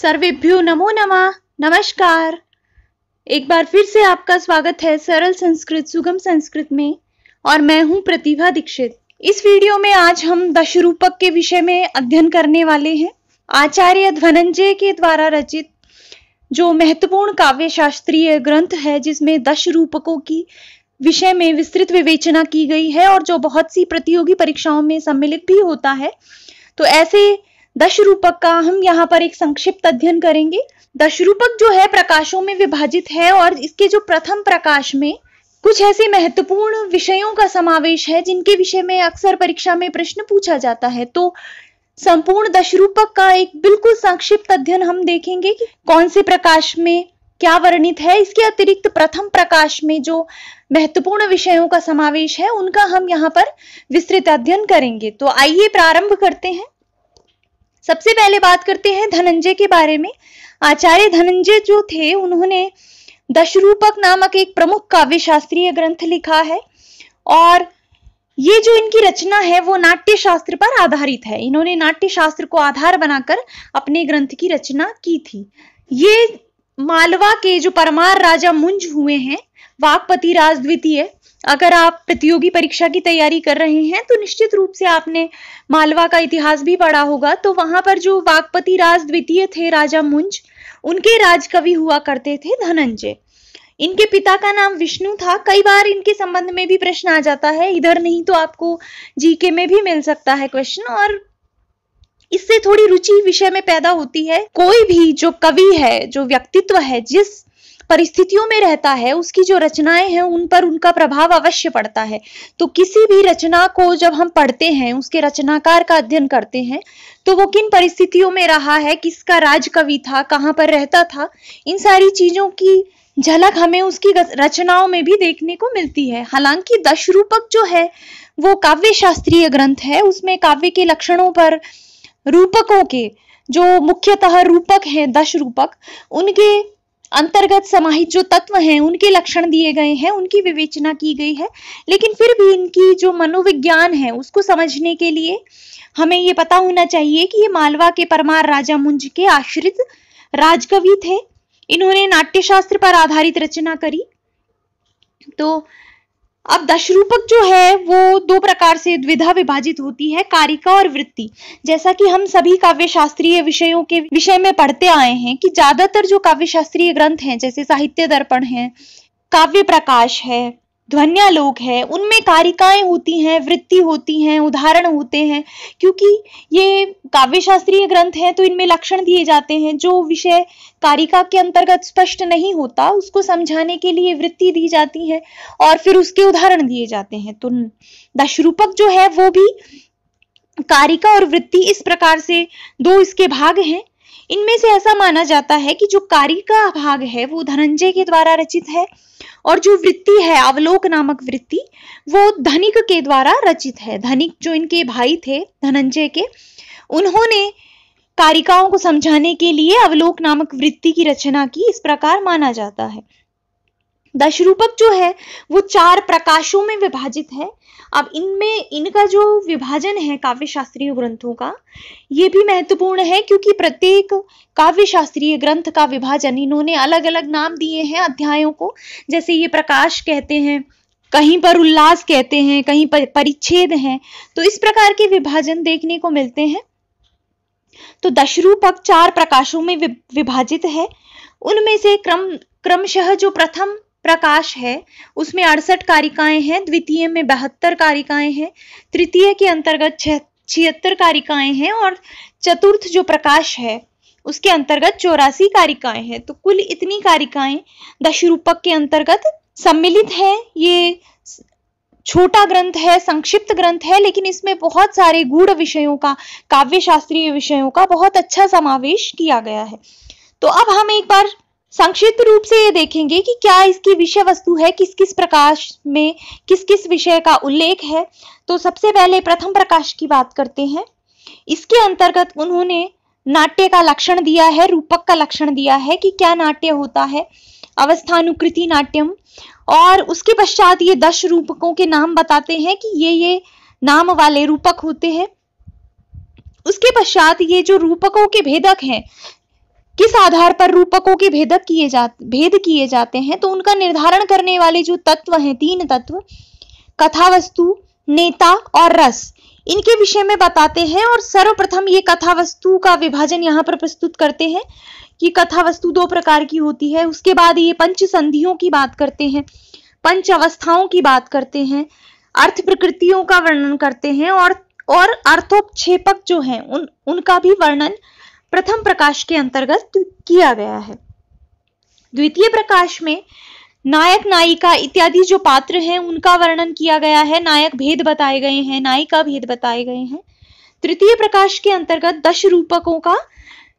सर्वेभ्यो नमो नमः नमस्कार एक बार फिर से आपका स्वागत है सरल संस्कृत सुगम संस्कृत में और मैं हूं प्रतिभा दीक्षित इस वीडियो में आज हम दशरूपक के विषय में अध्ययन करने वाले हैं आचार्य धनंजय के द्वारा रचित जो महत्वपूर्ण काव्य शास्त्रीय ग्रंथ है जिसमें दश रूपकों की विषय में विस्तृत विवेचना की गई है और जो बहुत सी प्रतियोगी परीक्षाओं में सम्मिलित भी होता है तो ऐसे दशरूपक का हम यहाँ पर एक संक्षिप्त अध्ययन करेंगे दशरूपक जो है प्रकाशों में विभाजित है और इसके जो प्रथम प्रकाश में कुछ ऐसे महत्वपूर्ण विषयों का समावेश है जिनके विषय में अक्सर परीक्षा में प्रश्न पूछा जाता है तो संपूर्ण दशरूपक का एक बिल्कुल संक्षिप्त अध्ययन हम देखेंगे कि कौन से प्रकाश में क्या वर्णित है इसके अतिरिक्त प्रथम प्रकाश में जो महत्वपूर्ण विषयों का समावेश है उनका हम यहाँ पर विस्तृत अध्ययन करेंगे तो आइए प्रारंभ करते हैं सबसे पहले बात करते हैं धनंजय के बारे में आचार्य धनंजय जो थे उन्होंने दशरूपक नामक एक प्रमुख काव्य शास्त्रीय ग्रंथ लिखा है और ये जो इनकी रचना है वो नाट्य शास्त्र पर आधारित है इन्होंने नाट्य शास्त्र को आधार बनाकर अपने ग्रंथ की रचना की थी ये मालवा के जो परमार राजा मुंज हुए हैं वाकपति राज द्वितीय अगर आप प्रतियोगी परीक्षा की तैयारी कर रहे हैं तो निश्चित रूप से आपने मालवा का इतिहास भी पढ़ा होगा तो वहां पर जो वागपति राज द्वितीय थे राजा मुंज उनके राजकवि हुआ करते थे धनंजय इनके पिता का नाम विष्णु था कई बार इनके संबंध में भी प्रश्न आ जाता है इधर नहीं तो आपको जीके में भी मिल सकता है क्वेश्चन और इससे थोड़ी रुचि विषय में पैदा होती है कोई भी जो कवि है जो व्यक्तित्व है जिस परिस्थितियों में रहता है उसकी जो रचनाएं हैं उन पर उनका प्रभाव अवश्य पड़ता है तो किसी भी रचना को जब हम पढ़ते हैं उसके रचनाकार का अध्ययन करते हैं तो वो किन परिस्थितियों में रहा है किसका राज कवि था कहाँ पर रहता था इन सारी चीजों की झलक हमें उसकी रचनाओं में भी देखने को मिलती है हालांकि दशरूपक जो है वो काव्य शास्त्रीय ग्रंथ है उसमें काव्य के लक्षणों पर रूपकों के जो मुख्यतः रूपक हैं दश रूपक उनके अंतर्गत समाहित जो तत्व हैं उनके लक्षण दिए गए हैं उनकी विवेचना की गई है लेकिन फिर भी इनकी जो मनोविज्ञान है उसको समझने के लिए हमें ये पता होना चाहिए कि ये मालवा के परमार राजा मुंज के आश्रित राजकवि थे इन्होंने नाट्यशास्त्र पर आधारित रचना करी तो अब दशरूपक जो है वो दो प्रकार से द्विधा विभाजित होती है कारिका और वृत्ति जैसा कि हम सभी काव्य शास्त्रीय विषयों के विषय में पढ़ते आए हैं कि ज्यादातर जो काव्य शास्त्रीय ग्रंथ हैं जैसे साहित्य दर्पण है काव्य प्रकाश है ध्वनिया है उनमें कारिकाएं होती हैं वृत्ति होती हैं उदाहरण होते हैं क्योंकि ये काव्य शास्त्रीय ग्रंथ हैं तो इनमें लक्षण दिए जाते हैं जो विषय कारिका के अंतर्गत स्पष्ट नहीं होता उसको समझाने के लिए वृत्ति दी जाती है और फिर उसके उदाहरण दिए जाते हैं तो दशरूपक जो है वो भी कारिका और वृत्ति इस प्रकार से दो इसके भाग हैं इनमें से ऐसा माना जाता है कि जो कारिका भाग है वो धनंजय के द्वारा रचित है और जो वृत्ति है अवलोक नामक वृत्ति वो धनिक के द्वारा रचित है धनिक जो इनके भाई थे धनंजय के उन्होंने कारिकाओं को समझाने के लिए अवलोक नामक वृत्ति की रचना की इस प्रकार माना जाता है दशरूपक जो है वो चार प्रकाशों में विभाजित है अब इनमें इनका जो विभाजन है काव्य शास्त्रीय ग्रंथों का ये भी महत्वपूर्ण है क्योंकि प्रत्येक काव्य शास्त्रीय ग्रंथ का विभाजन इन्होंने अलग अलग नाम दिए हैं अध्यायों को जैसे ये प्रकाश कहते हैं कहीं पर उल्लास कहते हैं कहीं पर परिच्छेद हैं तो इस प्रकार के विभाजन देखने को मिलते हैं तो दशरूपक चार प्रकाशों में विभाजित है उनमें से क्रम क्रमशः जो प्रथम प्रकाश है उसमें अड़सठ कारिकाएं हैं द्वितीय में बहत्तर कारिकाएं हैं तृतीय के अंतर्गत छिहत्तर कारिकाएं हैं और चतुर्थ जो प्रकाश है उसके अंतर्गत चौरासी कारिकाएं हैं तो कुल इतनी कारिकाएं दशरूपक के अंतर्गत सम्मिलित है ये छोटा ग्रंथ है संक्षिप्त ग्रंथ है लेकिन इसमें बहुत सारे गूढ़ विषयों का काव्य शास्त्रीय विषयों का बहुत अच्छा समावेश किया गया है तो अब हम एक बार संक्षिप्त रूप से ये देखेंगे कि क्या इसकी विषय वस्तु है किस किस प्रकाश में किस किस विषय का उल्लेख है तो सबसे पहले प्रथम प्रकाश की बात करते हैं इसके अंतर्गत उन्होंने नाट्य का लक्षण दिया है रूपक का लक्षण दिया है कि क्या नाट्य होता है अवस्थानुकृति नाट्यम और उसके पश्चात ये दस रूपकों के नाम बताते हैं कि ये ये नाम वाले रूपक होते हैं उसके पश्चात ये जो रूपकों के भेदक हैं किस आधार पर रूपकों के भेदक किए जाते भेद किए जाते हैं तो उनका निर्धारण करने वाले जो तत्व हैं तीन तत्व कथा वस्तु नेता और रस इनके विषय में बताते हैं और सर्वप्रथम ये कथा वस्तु का विभाजन यहाँ पर प्रस्तुत करते हैं कि कथा वस्तु दो प्रकार की होती है उसके बाद ये पंच संधियों की बात करते हैं पंच अवस्थाओं की बात करते हैं अर्थ प्रकृतियों का वर्णन करते हैं और और अर्थोपक्षेपक जो है उन उनका भी वर्णन प्रथम प्रकाश के अंतर्गत किया गया है द्वितीय प्रकाश में नायक नायिका इत्यादि जो पात्र हैं उनका वर्णन किया गया है नायक भेद बताए गए हैं नायिका भेद बताए गए हैं तृतीय प्रकाश के अंतर्गत दश रूपकों का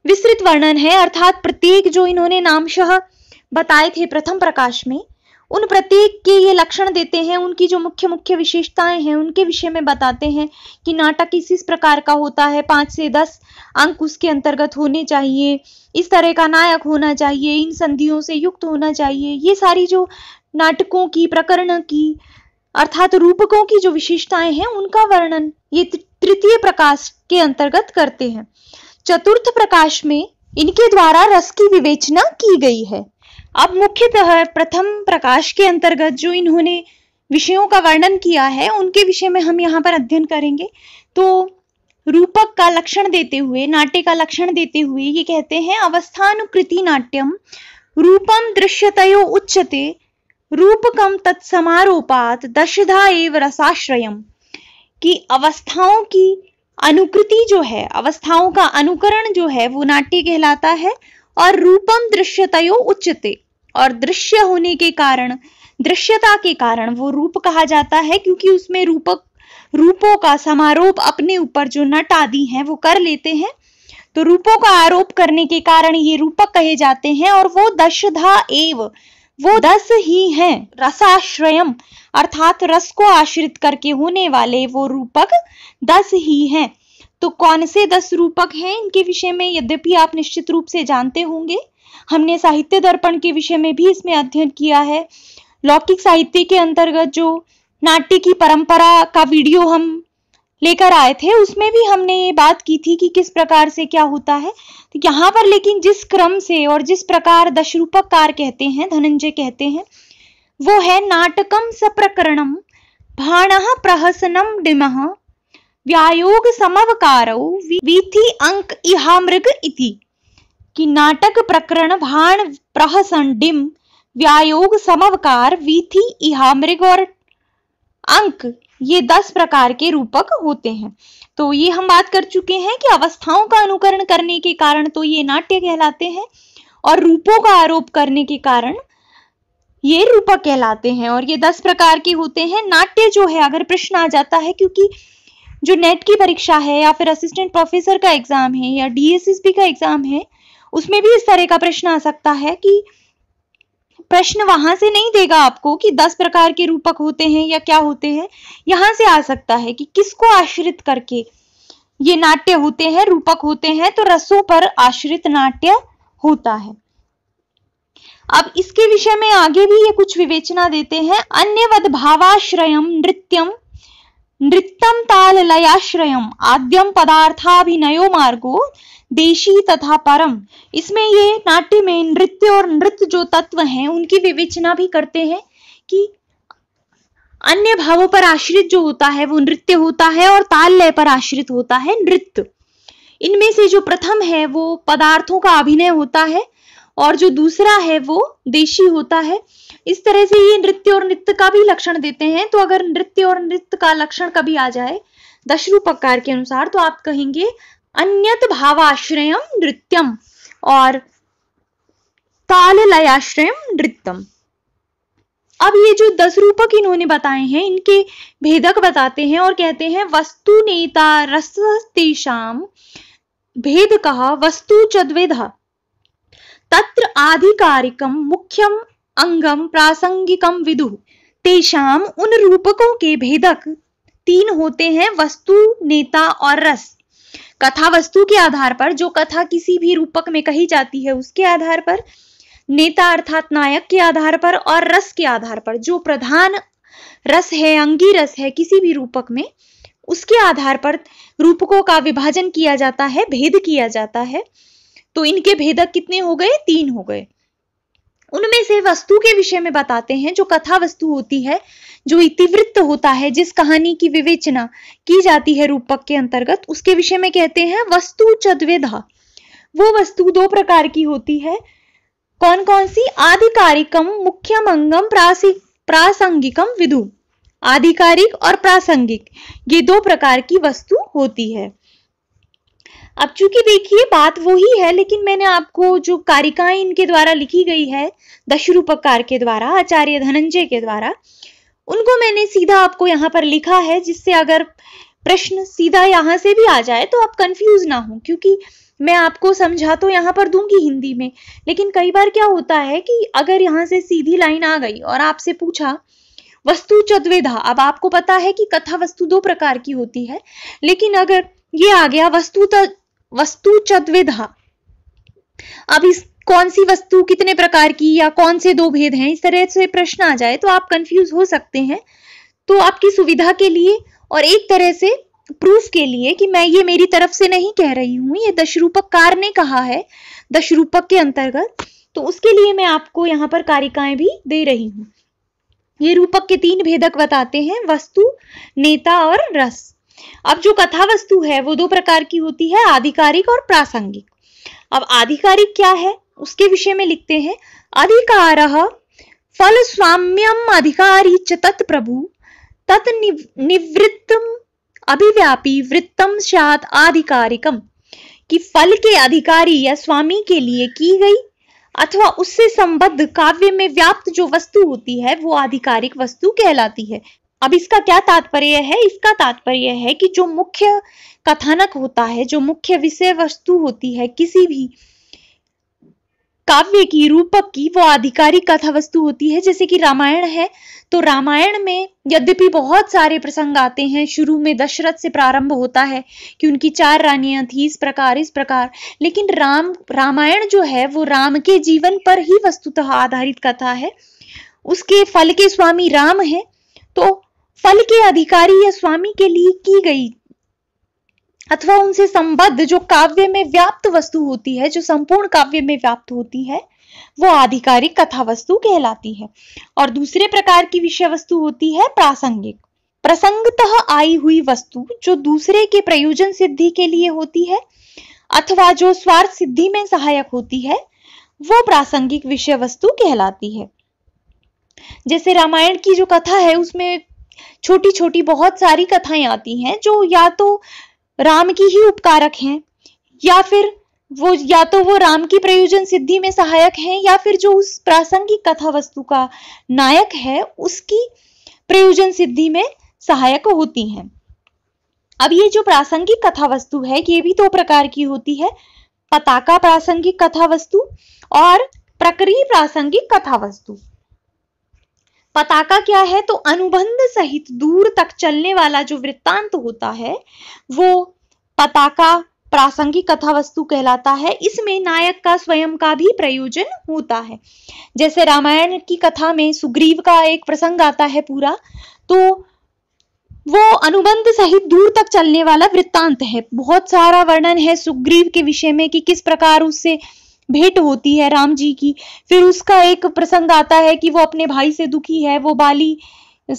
विस्तृत वर्णन है अर्थात प्रत्येक जो इन्होंने नामशह बताए थे प्रथम प्रकाश में उन प्रत्येक के ये लक्षण देते हैं उनकी जो मुख्य मुख्य विशेषताएं हैं उनके विषय में बताते हैं कि नाटक इस इस प्रकार का होता है पांच से दस अंक उसके अंतर्गत होने चाहिए इस तरह का नायक होना चाहिए इन संधियों से युक्त होना चाहिए ये सारी जो नाटकों की प्रकरण की अर्थात रूपकों की जो विशेषताएं हैं उनका वर्णन ये तृतीय प्रकाश के अंतर्गत करते हैं चतुर्थ प्रकाश में इनके द्वारा रस की विवेचना की गई है अब मुख्यतः प्रथम प्रकाश के अंतर्गत जो इन्होंने विषयों का वर्णन किया है उनके विषय में हम यहाँ पर अध्ययन करेंगे तो रूपक का लक्षण देते हुए नाट्य का लक्षण देते हुए ये कहते हैं अवस्थानुकृति नाट्यम रूपम दृश्यतयो उच्चते रूपकम तत्समारोपात दशधा एव रसाश्रयम कि अवस्थाओं की अनुकृति जो है अवस्थाओं का अनुकरण जो है वो नाट्य कहलाता है और रूपम दृश्यतयो उच्चते और दृश्य होने के कारण दृश्यता के कारण वो रूप कहा जाता है क्योंकि उसमें रूपक रूपों का समारोप अपने ऊपर जो नट आदि है वो कर लेते हैं तो रूपों का आरोप करने के कारण ये रूपक कहे जाते हैं और वो दशधा एव वो दस ही हैं रसाश्रयम अर्थात रस को आश्रित करके होने वाले वो रूपक दस ही हैं तो कौन से दस रूपक हैं इनके विषय में यद्यपि आप निश्चित रूप से जानते होंगे हमने साहित्य दर्पण के विषय में भी इसमें अध्ययन किया है लौकिक साहित्य के अंतर्गत जो नाट्य की परंपरा का वीडियो हम लेकर आए थे उसमें भी हमने ये बात की थी कि किस प्रकार से क्या होता है तो यहाँ पर लेकिन जिस क्रम से और जिस प्रकार दशरूपककार कहते हैं धनंजय कहते हैं वो है नाटकम सप्रकरणम भाण प्रहसनम डिम व्यायोग समवकार वीथि अंक इहामृग इति कि नाटक प्रकरण भाण प्रहसन डिम व्यायोग समवकार वीथि इहामृग और अंक ये दस प्रकार के रूपक होते हैं तो ये हम बात कर चुके हैं कि अवस्थाओं का अनुकरण करने के कारण तो ये नाट्य कहलाते हैं और रूपों का आरोप करने के कारण ये रूपक कहलाते हैं और ये दस प्रकार के होते हैं नाट्य जो है अगर प्रश्न आ जाता है क्योंकि जो नेट की परीक्षा है या फिर असिस्टेंट प्रोफेसर का एग्जाम है या डीएसएसबी का एग्जाम है उसमें भी इस तरह का प्रश्न आ सकता है कि प्रश्न वहां से नहीं देगा आपको कि दस प्रकार के रूपक होते हैं या क्या होते हैं यहां से आ सकता है कि किसको आश्रित करके ये नाट्य होते हैं रूपक होते हैं तो रसों पर आश्रित नाट्य होता है अब इसके विषय में आगे भी ये कुछ विवेचना देते हैं अन्य वद भावाश्रयम नृत्यम नृत्यम ताल लयाश्रयम आद्यम पदार्थाभिनयो मार्गो देशी तथा परम इसमें ये नाट्य में नृत्य और नृत्य जो तत्व हैं उनकी विवेचना भी करते हैं कि अन्य भावों पर आश्रित जो होता है वो नृत्य होता है और ताल लय पर आश्रित होता है नृत्य इनमें से जो प्रथम है वो पदार्थों का अभिनय होता है और जो दूसरा है वो देशी होता है इस तरह से ये नृत्य और नृत्य का भी लक्षण देते हैं तो अगर नृत्य और नृत्य का लक्षण कभी आ जाए दशरूपकार के अनुसार तो आप कहेंगे अन्यत भावाश्रयम नृत्यम और ताल लयाश्रयम नृत्यम अब ये जो दस रूपक इन्होंने बताए हैं इनके भेदक बताते हैं और कहते हैं वस्तु नेता रस तेषाम भेद कहा वस्तु चद्वेधा तत्र आधिकारिकम मुख्यम अंगम प्रासंगिकम विदु तेषाम उन रूपकों के भेदक तीन होते हैं वस्तु नेता और रस कथा वस्तु के आधार पर जो कथा किसी भी रूपक में कही जाती है उसके आधार पर नेता अर्थात नायक के आधार पर और रस के आधार पर जो प्रधान रस है अंगी रस है किसी भी रूपक में उसके आधार पर रूपकों का विभाजन किया जाता है भेद किया जाता है तो इनके भेदक कितने हो गए तीन हो गए उनमें से वस्तु के विषय में बताते हैं जो कथा वस्तु होती है जो इतिवृत्त होता है जिस कहानी की विवेचना की जाती है रूपक के अंतर्गत उसके विषय में कहते हैं वस्तु चद्वेधा वो वस्तु दो प्रकार की होती है कौन कौन सी आधिकारिकम मुख्यम अंगम प्रासंगिकम विधु आधिकारिक और प्रासंगिक ये दो प्रकार की वस्तु होती है अब चूंकि देखिए बात वही है लेकिन मैंने आपको जो कारिकाएं इनके द्वारा लिखी गई है दशरूपकार के द्वारा आचार्य धनंजय के द्वारा उनको मैंने सीधा आपको यहाँ पर लिखा है जिससे अगर प्रश्न सीधा यहाँ से भी आ जाए तो आप कंफ्यूज ना हो क्योंकि मैं आपको समझा तो यहाँ पर दूंगी हिंदी में लेकिन कई बार क्या होता है कि अगर यहाँ से सीधी लाइन आ गई और आपसे पूछा वस्तु चतुर्विधा अब आपको पता है कि कथा वस्तु दो प्रकार की होती है लेकिन अगर ये आ गया वस्तु वस्तु चतविधा अब इस कौन सी वस्तु कितने प्रकार की या कौन से दो भेद हैं इस तरह से प्रश्न आ जाए तो आप कंफ्यूज हो सकते हैं तो आपकी सुविधा के लिए और एक तरह से प्रूफ के लिए कि मैं ये मेरी तरफ से नहीं कह रही हूं ये दशरूपक कार ने कहा है दशरूपक के अंतर्गत तो उसके लिए मैं आपको यहाँ पर कारिकाएं भी दे रही हूँ ये रूपक के तीन भेदक बताते हैं वस्तु नेता और रस अब जो कथा वस्तु है वो दो प्रकार की होती है आधिकारिक और प्रासंगिक अब आधिकारिक क्या है उसके विषय में लिखते हैं अधिकार फल स्वाम्यम अधिकारी चत प्रभु तत् निवृत्तम अभिव्यापी वृत्तम सात आधिकारिकम कि फल के अधिकारी या स्वामी के लिए की गई अथवा उससे संबद्ध काव्य में व्याप्त जो वस्तु होती है वो आधिकारिक वस्तु कहलाती है अब इसका क्या तात्पर्य है इसका तात्पर्य है कि जो मुख्य कथानक होता है जो मुख्य विषय वस्तु होती है किसी भी काव्य की रूपक की वो आधिकारिक कथा वस्तु होती है जैसे कि रामायण है तो रामायण में यद्यपि बहुत सारे प्रसंग आते हैं शुरू में दशरथ से प्रारंभ होता है कि उनकी चार रानियां थी इस प्रकार इस प्रकार लेकिन राम रामायण जो है वो राम के जीवन पर ही वस्तुतः आधारित कथा है उसके फल के स्वामी राम है तो फल के अधिकारी या स्वामी के लिए की गई अथवा उनसे संबद्ध जो काव्य में व्याप्त वस्तु होती है जो संपूर्ण काव्य में व्याप्त होती है वो आधिकारिक कथा वस्तु कहलाती है और दूसरे प्रकार की विषय वस्तु होती है प्रासंगिक प्रसंगतः आई हुई वस्तु जो दूसरे के प्रयोजन सिद्धि के लिए होती है अथवा जो स्वार्थ सिद्धि में सहायक होती है वो प्रासंगिक विषय वस्तु कहलाती है जैसे रामायण की जो कथा है उसमें छोटी छोटी बहुत सारी कथाएं आती हैं जो या तो राम की ही उपकारक हैं या फिर वो या तो वो राम की प्रयोजन सिद्धि में सहायक हैं या फिर जो उस प्रासंगिक कथा वस्तु का नायक है उसकी प्रयोजन सिद्धि में सहायक होती हैं अब ये जो प्रासंगिक कथा वस्तु है ये भी दो तो प्रकार की होती है पताका प्रासंगिक कथा वस्तु और प्रकृति प्रासंगिक कथा वस्तु पताका क्या है तो अनुबंध सहित दूर तक चलने वाला जो वृत्तांत होता है वो पताका प्रासंगिक कथा वस्तु कहलाता है इसमें नायक का स्वयं का भी प्रयोजन होता है जैसे रामायण की कथा में सुग्रीव का एक प्रसंग आता है पूरा तो वो अनुबंध सहित दूर तक चलने वाला वृत्तांत है बहुत सारा वर्णन है सुग्रीव के विषय में कि किस प्रकार उससे भेंट होती है राम जी की फिर उसका एक प्रसंग आता है कि वो अपने भाई से दुखी है वो बाली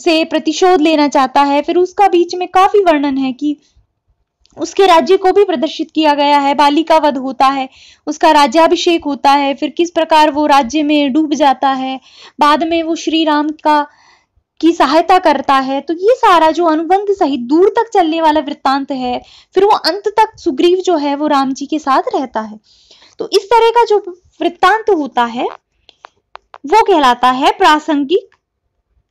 से प्रतिशोध लेना चाहता है फिर उसका बीच में काफी वर्णन है कि उसके राज्य को भी प्रदर्शित किया गया है बाली का वध होता है उसका राज्याभिषेक होता है फिर किस प्रकार वो राज्य में डूब जाता है बाद में वो श्री राम का की सहायता करता है तो ये सारा जो अनुबंध सहित दूर तक चलने वाला वृत्तांत है फिर वो अंत तक सुग्रीव जो है वो राम जी के साथ रहता है तो इस तरह का जो वृत्तांत होता है वो कहलाता है प्रासंगिक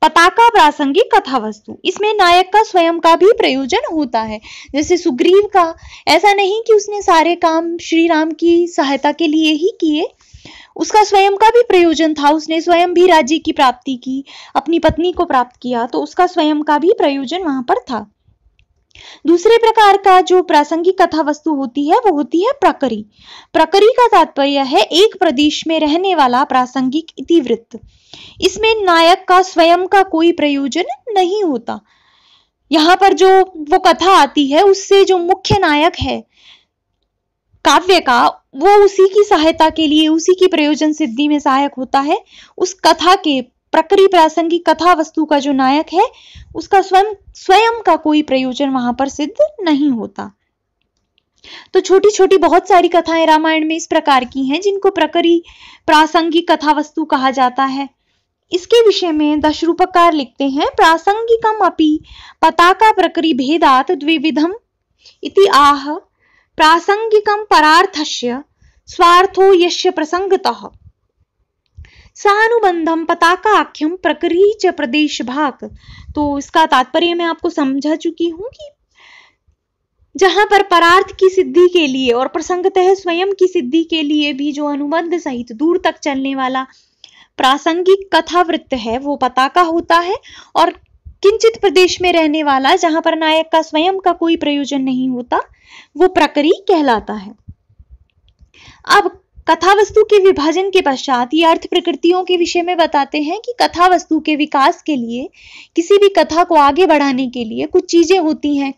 पताका प्रासंगिक कथा वस्तु इसमें नायक का स्वयं का भी प्रयोजन होता है जैसे सुग्रीव का ऐसा नहीं कि उसने सारे काम श्री राम की सहायता के लिए ही किए उसका स्वयं का भी प्रयोजन था उसने स्वयं भी राज्य की प्राप्ति की अपनी पत्नी को प्राप्त किया तो उसका स्वयं का भी प्रयोजन वहां पर था दूसरे प्रकार का जो प्रासंगिक कथा वस्तु होती है वो होती है प्रकरी प्रकरी का तात्पर्य है एक प्रदेश में रहने वाला प्रासंगिक इतिवृत्त इसमें नायक का स्वयं का कोई प्रयोजन नहीं होता यहाँ पर जो वो कथा आती है उससे जो मुख्य नायक है काव्य का वो उसी की सहायता के लिए उसी की प्रयोजन सिद्धि में सहायक होता है उस कथा के प्रकरी प्रासंगिक कथा वस्तु का जो नायक है उसका स्वयं स्वयं का कोई प्रयोजन वहां पर सिद्ध नहीं होता तो छोटी छोटी बहुत सारी कथाएं रामायण में इस प्रकार की हैं जिनको प्रकरी प्रासंगिक कथा वस्तु कहा जाता है इसके विषय में दशरूपकार लिखते हैं प्रासंगिकम अपि पताका प्रकरी भेदात द्विविधम इति आह प्रासंगिकम परार्थस्य स्वार्थो यश्य प्रसंगतः सानुबंधम पताका आख्यम प्रकरी च प्रदेश भाग तो इसका तात्पर्य मैं आपको समझा चुकी हूँ कि जहां पर परार्थ की सिद्धि के लिए और प्रसंगतः स्वयं की सिद्धि के लिए भी जो अनुबंध सहित दूर तक चलने वाला प्रासंगिक कथावृत्त है वो पताका होता है और किंचित प्रदेश में रहने वाला जहां पर नायक का स्वयं का कोई प्रयोजन नहीं होता वो प्रकरी कहलाता है अब कथा वस्तु के विभाजन के पश्चात ये अर्थ प्रकृतियों के विषय में बताते हैं कि कथा वस्तु के विकास के लिए किसी भी कथा को आगे बढ़ाने के लिए कुछ चीजें होती हैं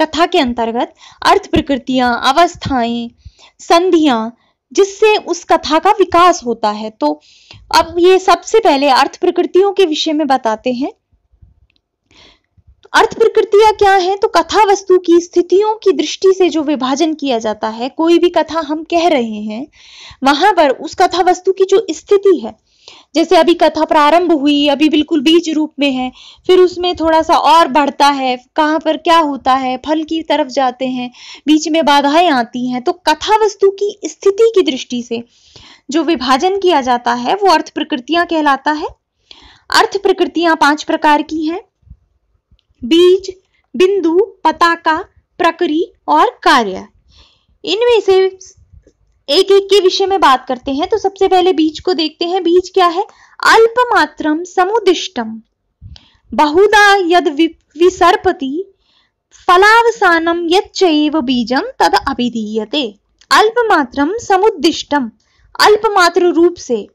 कथा के अंतर्गत अर्थ प्रकृतियां अवस्थाएं संधियां जिससे उस कथा का विकास होता है तो अब ये सबसे पहले अर्थ प्रकृतियों के विषय में बताते हैं अर्थ प्रकृतियां क्या है तो कथा वस्तु की स्थितियों की दृष्टि से जो विभाजन किया जाता है कोई भी कथा हम कह रहे हैं वहां पर उस कथा वस्तु की जो स्थिति है जैसे अभी कथा प्रारंभ हुई अभी बिल्कुल बीज रूप में है फिर उसमें थोड़ा सा और बढ़ता है कहाँ पर क्या होता है फल की तरफ जाते हैं बीच में बाधाएं आती हैं तो कथा वस्तु की स्थिति की दृष्टि से जो विभाजन किया जाता है वो अर्थ प्रकृतियां कहलाता है अर्थ प्रकृतियां पांच प्रकार की हैं बीज बिंदु पताका प्रकरी और कार्य इनमें से एक एक के विषय में बात करते हैं तो सबसे पहले बीज को देखते हैं बीज क्या है अल्पमात्रम समुदिष्टम बहुदा यद विसर्पति फलावसानम यच्चैव बीजम तद अभिधीयते अल्पमात्रम समुदिष्टम अल्पमात्र रूप से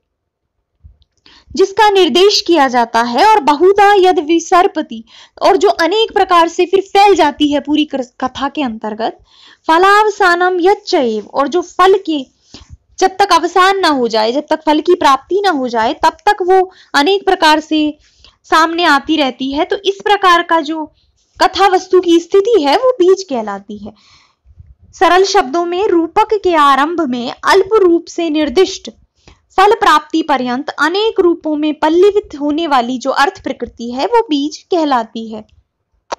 जिसका निर्देश किया जाता है और बहुधा यद विसर्पति और जो अनेक प्रकार से फिर फैल जाती है पूरी कथा के अंतर्गत फलावसानम यच्चैव और जो फल के जब तक अवसान ना हो जाए जब तक फल की प्राप्ति ना हो जाए तब तक वो अनेक प्रकार से सामने आती रहती है तो इस प्रकार का जो कथा वस्तु की स्थिति है वो बीज कहलाती है सरल शब्दों में रूपक के आरंभ में अल्प रूप से निर्दिष्ट फल प्राप्ति पर्यंत अनेक रूपों में पल्लवित होने वाली जो अर्थ प्रकृति है वो बीज कहलाती है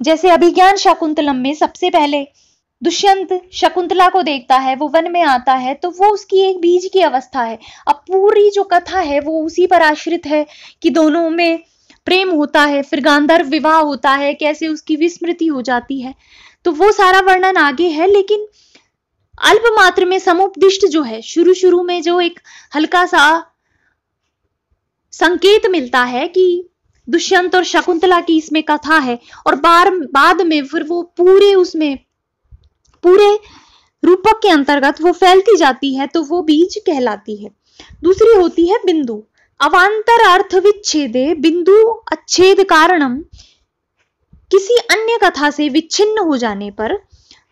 जैसे अभिज्ञान शकुंतलम में सबसे पहले दुष्यंत शकुंतला को देखता है वो वन में आता है तो वो उसकी एक बीज की अवस्था है अब पूरी जो कथा है वो उसी पर आश्रित है कि दोनों में प्रेम होता है फिर गांधर्व विवाह होता है कैसे उसकी विस्मृति हो जाती है तो वो सारा वर्णन आगे है लेकिन अल्प मात्र में समुपदिष्ट जो है शुरू शुरू में जो एक हल्का सा संकेत मिलता है कि दुष्यंत और शकुंतला की इसमें कथा है और बार बाद में फिर वो पूरे उसमें पूरे रूपक के अंतर्गत वो फैलती जाती है तो वो बीज कहलाती है दूसरी होती है बिंदु अवान्तर अर्थ विच्छेदे बिंदु अच्छेद कारणम किसी अन्य कथा से विच्छिन्न हो जाने पर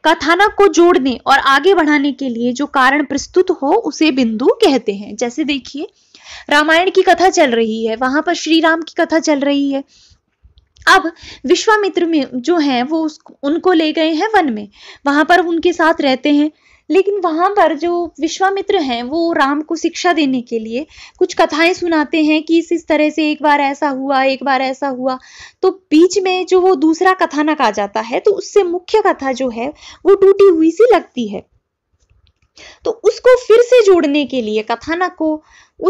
कथानक को जोड़ने और आगे बढ़ाने के लिए जो कारण प्रस्तुत हो उसे बिंदु कहते हैं जैसे देखिए रामायण की कथा चल रही है वहां पर श्री राम की कथा चल रही है अब विश्वामित्र में जो है वो उनको ले गए हैं वन में वहां पर उनके साथ रहते हैं लेकिन वहां पर जो विश्वामित्र हैं वो राम को शिक्षा देने के लिए कुछ कथाएं सुनाते हैं कि इस इस तरह से एक बार ऐसा हुआ एक बार ऐसा हुआ तो बीच में जो वो दूसरा कथानक आ जाता है तो उससे मुख्य कथा जो है वो टूटी हुई सी लगती है तो उसको फिर से जोड़ने के लिए कथानक को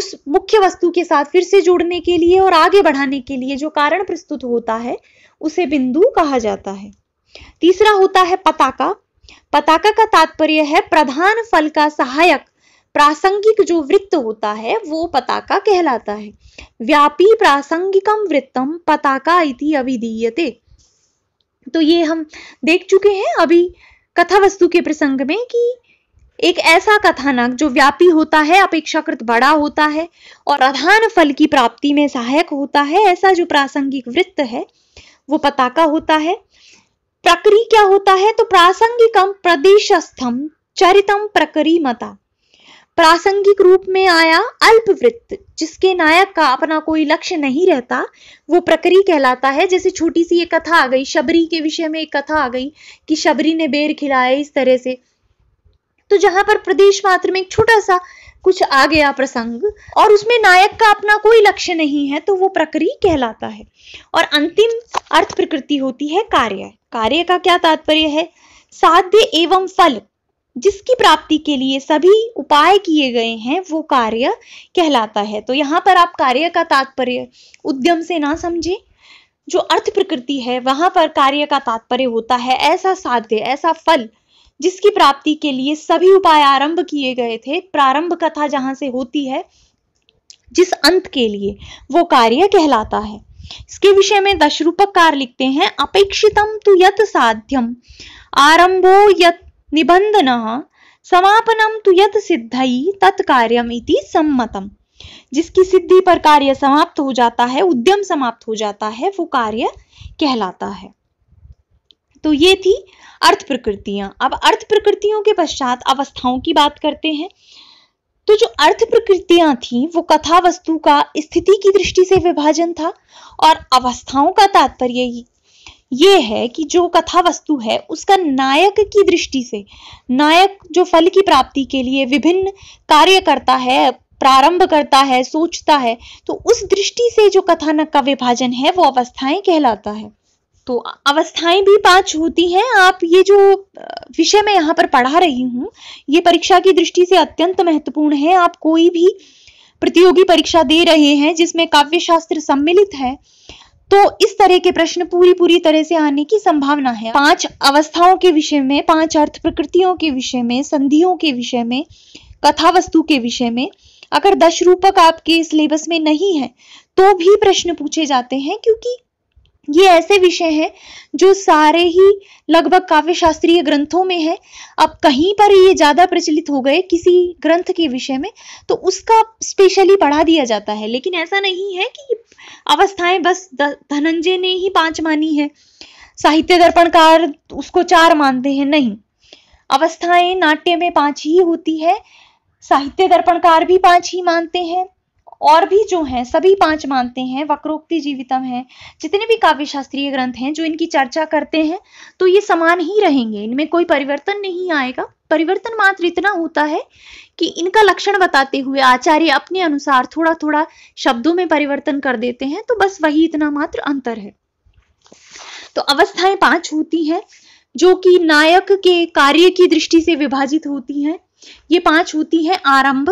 उस मुख्य वस्तु के साथ फिर से जोड़ने के लिए और आगे बढ़ाने के लिए जो कारण प्रस्तुत होता है उसे बिंदु कहा जाता है तीसरा होता है पताका पताका का तात्पर्य है प्रधान फल का सहायक प्रासंगिक जो वृत्त होता है वो पताका कहलाता है व्यापी प्रासंगिकम वृत्तम पताका इति अभिधीयते तो ये हम देख चुके हैं अभी कथा वस्तु के प्रसंग में कि एक ऐसा कथानक जो व्यापी होता है अपेक्षाकृत बड़ा होता है और प्रधान फल की प्राप्ति में सहायक होता है ऐसा जो प्रासंगिक वृत्त है वो पताका होता है प्रकरी क्या होता है तो प्रासंगिकम प्रदेशस्थम चरितम प्रकरी मता प्रासंगिक रूप में आया अल्पवृत्त जिसके नायक का अपना कोई लक्ष्य नहीं रहता वो प्रकरी कहलाता है जैसे छोटी सी एक कथा आ गई शबरी के विषय में एक कथा आ गई कि शबरी ने बेर खिलाए इस तरह से तो जहां पर प्रदेश मात्र में एक छोटा सा कुछ आ गया प्रसंग और उसमें नायक का अपना कोई लक्ष्य नहीं है तो वो प्रकृति कहलाता है और अंतिम अर्थ प्रकृति होती है कार्य कार्य का क्या तात्पर्य है साध्य एवं फल जिसकी प्राप्ति के लिए सभी उपाय किए गए हैं वो कार्य कहलाता है तो यहाँ पर आप कार्य का तात्पर्य उद्यम से ना समझे जो अर्थ प्रकृति है वहां पर कार्य का तात्पर्य होता है ऐसा साध्य ऐसा फल जिसकी प्राप्ति के लिए सभी उपाय आरंभ किए गए थे प्रारंभ कथा जहां से होती है जिस अंत के लिए वो कार्य कहलाता है इसके विषय में दशरूपककार लिखते हैं अपेक्षितम तु यत साध्यम आरंभो यत निबंधन समापनम तु यत सिद्धई तत्कार्यम इति सम्मतम जिसकी सिद्धि पर कार्य समाप्त हो जाता है उद्यम समाप्त हो जाता है वो कार्य कहलाता है तो ये थी अर्थ प्रकृतियां अब अर्थ प्रकृतियों के पश्चात अवस्थाओं की बात करते हैं तो जो अर्थ प्रकृतियां थी वो कथा वस्तु का स्थिति की दृष्टि से विभाजन था और अवस्थाओं का तात्पर्य ये है कि जो कथा वस्तु है उसका नायक की दृष्टि से नायक जो फल की प्राप्ति के लिए विभिन्न कार्य करता है प्रारंभ करता है सोचता है तो उस दृष्टि से जो कथानक का विभाजन है वो अवस्थाएं कहलाता है तो अवस्थाएं भी पांच होती हैं आप ये जो विषय मैं यहाँ पर पढ़ा रही हूँ ये परीक्षा की दृष्टि से अत्यंत महत्वपूर्ण है आप कोई भी प्रतियोगी परीक्षा दे रहे हैं जिसमें काव्य शास्त्र सम्मिलित है तो इस तरह के प्रश्न पूरी पूरी तरह से आने की संभावना है पांच अवस्थाओं के विषय में पांच अर्थ प्रकृतियों के विषय में संधियों के विषय में कथा वस्तु के विषय में अगर दश रूपक आपके सिलेबस में नहीं है तो भी प्रश्न पूछे जाते हैं क्योंकि ये ऐसे विषय हैं जो सारे ही लगभग काव्य शास्त्रीय ग्रंथों में है अब कहीं पर ये ज़्यादा प्रचलित हो गए किसी ग्रंथ के विषय में तो उसका स्पेशली पढ़ा दिया जाता है लेकिन ऐसा नहीं है कि अवस्थाएं बस धनंजय ने ही पांच मानी है साहित्य दर्पणकार उसको चार मानते हैं नहीं अवस्थाएं नाट्य में पांच ही होती है साहित्य दर्पणकार भी पांच ही मानते हैं और भी जो हैं सभी पांच मानते हैं वक्रोक्ति जीवितम है जितने भी काव्य शास्त्रीय ग्रंथ हैं जो इनकी चर्चा करते हैं तो ये समान ही रहेंगे इनमें कोई परिवर्तन नहीं आएगा परिवर्तन मात्र इतना होता है कि इनका लक्षण बताते हुए आचार्य अपने अनुसार थोड़ा थोड़ा शब्दों में परिवर्तन कर देते हैं तो बस वही इतना मात्र अंतर है तो अवस्थाएं पांच होती हैं जो कि नायक के कार्य की दृष्टि से विभाजित होती हैं ये पांच होती हैं आरंभ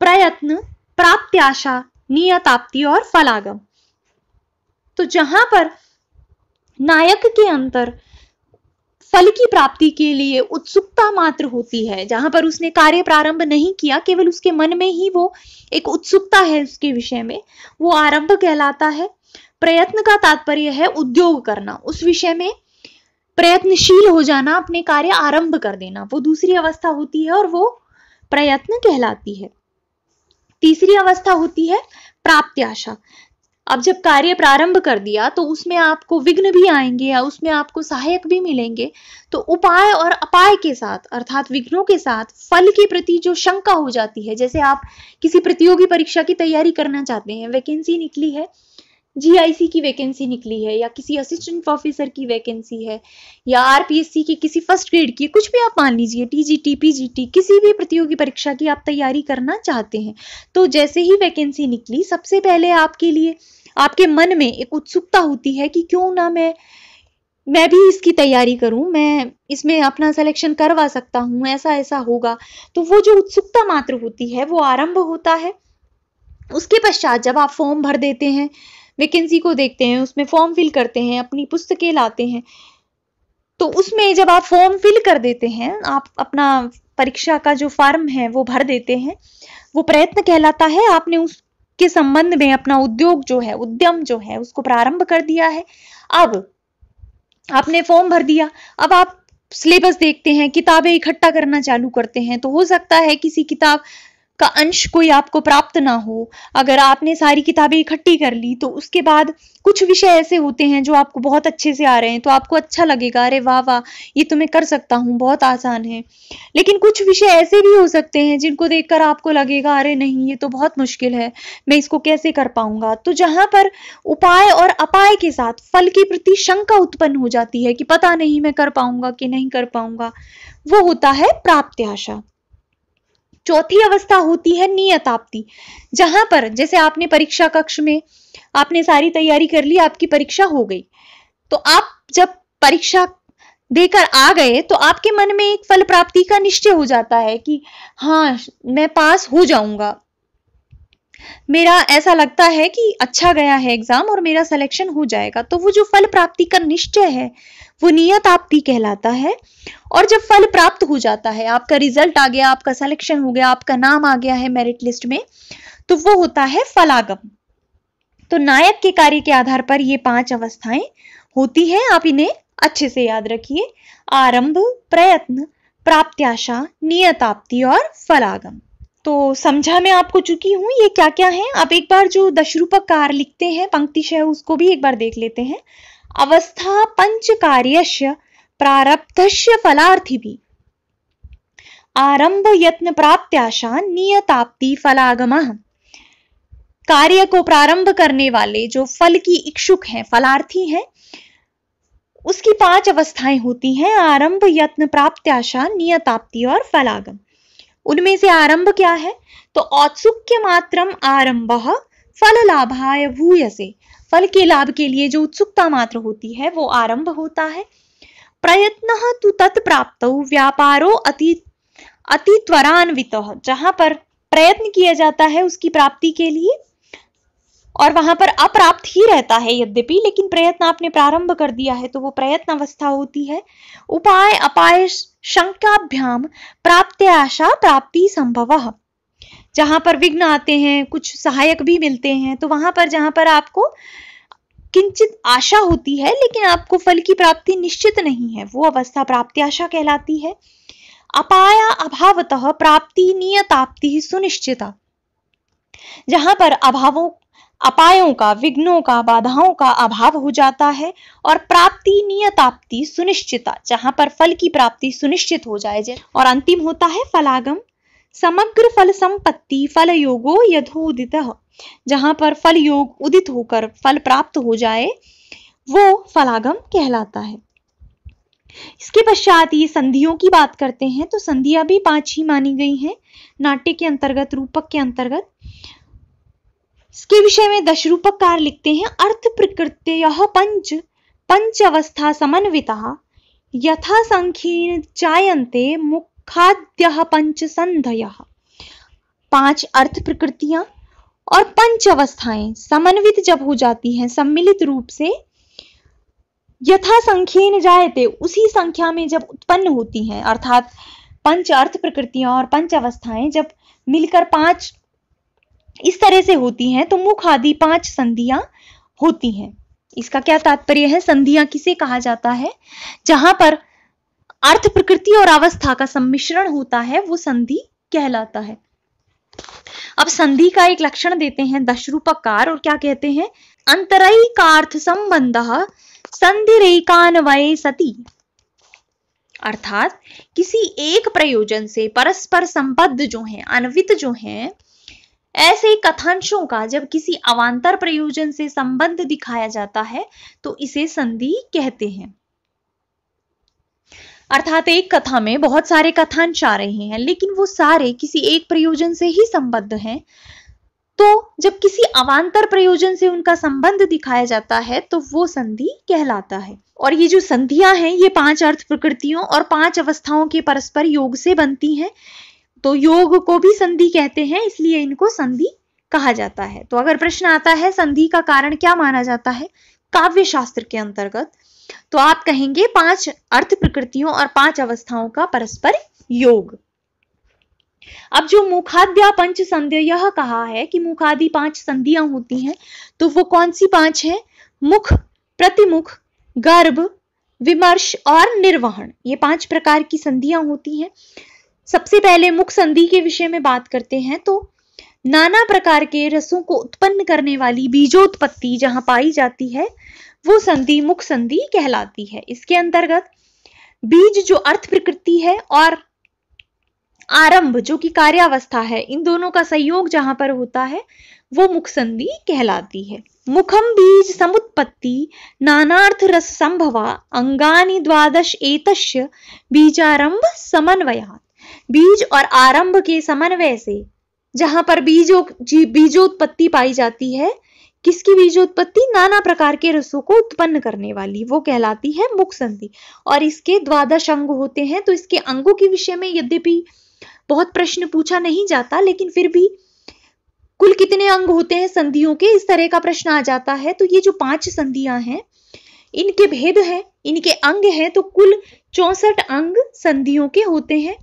प्रयत्न प्राप्ति आशा नियताप्ति और फलागम तो जहां पर नायक के अंतर फल की प्राप्ति के लिए उत्सुकता मात्र होती है जहां पर उसने कार्य प्रारंभ नहीं किया केवल उसके मन में ही वो एक उत्सुकता है उसके विषय में वो आरंभ कहलाता है प्रयत्न का तात्पर्य है उद्योग करना उस विषय में प्रयत्नशील हो जाना अपने कार्य आरंभ कर देना वो दूसरी अवस्था होती है और वो प्रयत्न कहलाती है तीसरी अवस्था होती है प्राप्ति आशा अब जब कार्य प्रारंभ कर दिया तो उसमें आपको विघ्न भी आएंगे या उसमें आपको सहायक भी मिलेंगे तो उपाय और अपाय के साथ अर्थात विघ्नों के साथ फल के प्रति जो शंका हो जाती है जैसे आप किसी प्रतियोगी परीक्षा की तैयारी करना चाहते हैं वैकेंसी निकली है जीआईसी की वैकेंसी निकली है या किसी असिस्टेंट प्रोफेसर की वैकेंसी है या आरपीएससी की किसी फर्स्ट ग्रेड की कुछ भी आप मान लीजिए टीजीटी पीजीटी किसी भी प्रतियोगी परीक्षा की आप तैयारी करना चाहते हैं तो जैसे ही वैकेंसी निकली सबसे पहले आपके लिए आपके मन में एक उत्सुकता होती है कि क्यों ना मैं मैं भी इसकी तैयारी करूं मैं इसमें अपना सिलेक्शन करवा सकता हूं ऐसा ऐसा होगा तो वो जो उत्सुकता मात्र होती है वो आरंभ होता है उसके पश्चात जब आप फॉर्म भर देते हैं वैकेंसी को देखते हैं उसमें फॉर्म फिल करते हैं अपनी पुस्तकें लाते हैं तो उसमें जब आप फॉर्म फिल कर देते हैं आप अपना परीक्षा का जो फॉर्म है वो भर देते हैं वो प्रयत्न कहलाता है आपने उसके संबंध में अपना उद्योग जो है उद्यम जो है उसको प्रारंभ कर दिया है अब आपने फॉर्म भर दिया अब आप सिलेबस देखते हैं किताबें इकट्ठा करना चालू करते हैं तो हो सकता है किसी किताब का अंश कोई आपको प्राप्त ना हो अगर आपने सारी किताबें इकट्ठी कर ली तो उसके बाद कुछ विषय ऐसे होते हैं जो आपको बहुत अच्छे से आ रहे हैं तो आपको अच्छा लगेगा अरे वाह वाह ये तो मैं कर सकता हूँ बहुत आसान है लेकिन कुछ विषय ऐसे भी हो सकते हैं जिनको देखकर आपको लगेगा अरे नहीं ये तो बहुत मुश्किल है मैं इसको कैसे कर पाऊंगा तो जहाँ पर उपाय और अपाय के साथ फल के प्रति शंका उत्पन्न हो जाती है कि पता नहीं मैं कर पाऊंगा कि नहीं कर पाऊंगा वो होता है प्राप्त आशा चौथी अवस्था होती है नियत जहां पर जैसे आपने परीक्षा कक्ष में आपने सारी तैयारी कर ली आपकी परीक्षा हो गई तो आप जब परीक्षा देकर आ गए तो आपके मन में एक फल प्राप्ति का निश्चय हो जाता है कि हाँ मैं पास हो जाऊंगा मेरा ऐसा लगता है कि अच्छा गया है एग्जाम और मेरा सिलेक्शन हो जाएगा तो वो जो फल प्राप्ति का निश्चय है वो नियत आपती कहलाता है और जब फल प्राप्त हो जाता है आपका रिजल्ट आ गया आपका सिलेक्शन हो गया आपका नाम आ गया है मेरिट लिस्ट में तो वो होता है फलागम तो नायक के कार्य के आधार पर ये पांच अवस्थाएं होती हैं आप इन्हें अच्छे से याद रखिए आरंभ प्रयत्न प्राप्त्याशा नियताप्ति और फलागम तो समझा मैं आपको चुकी हूं ये क्या क्या है आप एक बार जो दशरूपक कार लिखते हैं पंक्तिशय उसको भी एक बार देख लेते हैं अवस्था पंच पञ्चकार्यस्य प्रारब्धस्य भी आरंभ यत्न प्राप्त्याशा नियताप्ति फलागम कार्य को प्रारंभ करने वाले जो फल की इच्छुक हैं फलार्थी हैं उसकी पांच अवस्थाएं होती हैं आरंभ यत्न प्राप्त्याशा नियताप्ति और फलागम उनमें से आरंभ क्या है तो औत्सुक्य मात्रम आरंभ फल लाभाय भूयसे फल के लाभ के लिए जो उत्सुकता मात्र होती है वो आरंभ होता है प्रयत्न तु तत्प्राप्त व्यापारो अति अति त्वरान्वित जहां पर प्रयत्न किया जाता है उसकी प्राप्ति के लिए और वहां पर अप्राप्त ही रहता है यद्यपि लेकिन प्रयत्न आपने प्रारंभ कर दिया है तो वो प्रयत्न अवस्था होती है उपाय अपाय शंकाभ्याम प्राप्त आशा प्राप्ति संभव जहाँ पर विघ्न आते हैं कुछ सहायक भी मिलते हैं तो वहाँ पर जहाँ पर आपको किंचित आशा होती है लेकिन आपको फल की प्राप्ति निश्चित नहीं है वो अवस्था प्राप्ति आशा कहलाती है अपाया अभावतः प्राप्ति नियताप्ति सुनिश्चिता जहां पर अभावों अपायों का विघ्नों का बाधाओं का अभाव हो जाता है और प्राप्ति नियताप्ति सुनिश्चिता जहां पर फल की प्राप्ति सुनिश्चित हो जाए और अंतिम होता है फलागम समग्र फल संपत्ति फल योगो यथोदित जहां पर फल योग उदित होकर फल प्राप्त हो जाए वो फलागम कहलाता है इसके पश्चात ये संधियों की बात करते हैं तो संधियां भी पांच ही मानी गई हैं नाट्य के अंतर्गत रूपक के अंतर्गत इसके विषय में कार लिखते हैं अर्थ प्रकृत्य पंच पंच अवस्था समन्विता यथा संख्य चायंते मुक्त खाद्य पंच संधय पांच अर्थ प्रकृतियां और पंच अवस्थाएं समन्वित जब हो जाती हैं सम्मिलित रूप से यथा संख्येन जायते उसी संख्या में जब उत्पन्न होती हैं अर्थात पंच अर्थ प्रकृतियां और पंच अवस्थाएं जब मिलकर पांच इस तरह से होती हैं तो मुख आदि पांच संधियां होती हैं इसका क्या तात्पर्य है संधियां किसे कहा जाता है जहां पर अर्थ प्रकृति और अवस्था का सम्मिश्रण होता है वो संधि कहलाता है अब संधि का एक लक्षण देते हैं दशरूपकार और क्या कहते हैं अंतरई का अर्थ संबंध संधि रेकान्वय सती अर्थात किसी एक प्रयोजन से परस्पर संबद्ध जो है अन्वित जो है ऐसे कथांशों का जब किसी अवान्तर प्रयोजन से संबंध दिखाया जाता है तो इसे संधि कहते हैं अर्थात एक कथा में बहुत सारे कथान चाह रहे हैं लेकिन वो सारे किसी एक प्रयोजन से ही संबद्ध हैं तो जब किसी अवान्तर प्रयोजन से उनका संबंध दिखाया जाता है तो वो संधि कहलाता है और ये जो संधियां हैं ये पांच अर्थ प्रकृतियों और पांच अवस्थाओं के परस्पर योग से बनती हैं तो योग को भी संधि कहते हैं इसलिए इनको संधि कहा जाता है तो अगर प्रश्न आता है संधि का कारण क्या माना जाता है काव्य शास्त्र के अंतर्गत तो आप कहेंगे पांच अर्थ प्रकृतियों और पांच अवस्थाओं का परस्पर योग अब जो मुखाद्या पंच संध्या यह कहा है कि मुखादि पांच संधियां होती हैं तो वो कौन सी पांच है मुख प्रतिमुख गर्भ विमर्श और निर्वहन ये पांच प्रकार की संधियां होती हैं सबसे पहले मुख संधि के विषय में बात करते हैं तो नाना प्रकार के रसों को उत्पन्न करने वाली बीजोत्पत्ति जहां पाई जाती है वो संधि मुख संधि कहलाती है इसके अंतर्गत बीज जो अर्थ प्रकृति है और आरंभ जो कि कार्यावस्था है इन दोनों का सहयोग जहां पर होता है वो मुख संधि कहलाती है मुखम बीज समुत्पत्ति नानार्थ रस संभवा अंगानी द्वादश एत बीजारंभ समन्वया बीज और आरंभ के समन्वय से जहां पर बीजो बीजोत्पत्ति पाई जाती है किसकी बीजोत्पत्ति नाना प्रकार के रसों को उत्पन्न करने वाली वो कहलाती है मुख संधि और इसके द्वादश अंग होते हैं तो इसके अंगों के विषय में यद्यपि बहुत प्रश्न पूछा नहीं जाता लेकिन फिर भी कुल कितने अंग होते हैं संधियों के इस तरह का प्रश्न आ जाता है तो ये जो पांच संधियां हैं इनके भेद हैं इनके अंग हैं तो कुल चौसठ अंग संधियों के होते हैं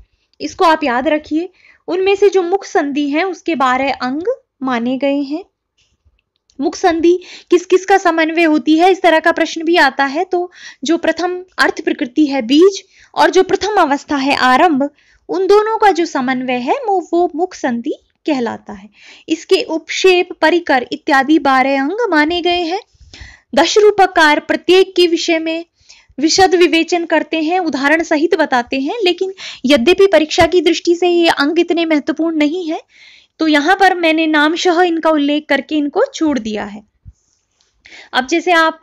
इसको आप याद रखिए उनमें से जो मुख संधि है उसके बारह अंग माने गए हैं मुख संधि किस किस का समन्वय होती है इस तरह का प्रश्न भी आता है तो जो प्रथम अर्थ प्रकृति है बीज और जो प्रथम अवस्था है आरंभ उन दोनों का जो समन्वय है वो मुख संधि कहलाता है इसके उपक्षेप परिकर इत्यादि बारह अंग माने गए हैं दश रूपकार प्रत्येक के विषय में विशद विवेचन करते हैं उदाहरण सहित बताते हैं लेकिन यद्यपि परीक्षा की दृष्टि से ये अंग इतने महत्वपूर्ण नहीं है तो यहाँ पर मैंने नामशह इनका उल्लेख करके इनको छोड़ दिया है अब जैसे आप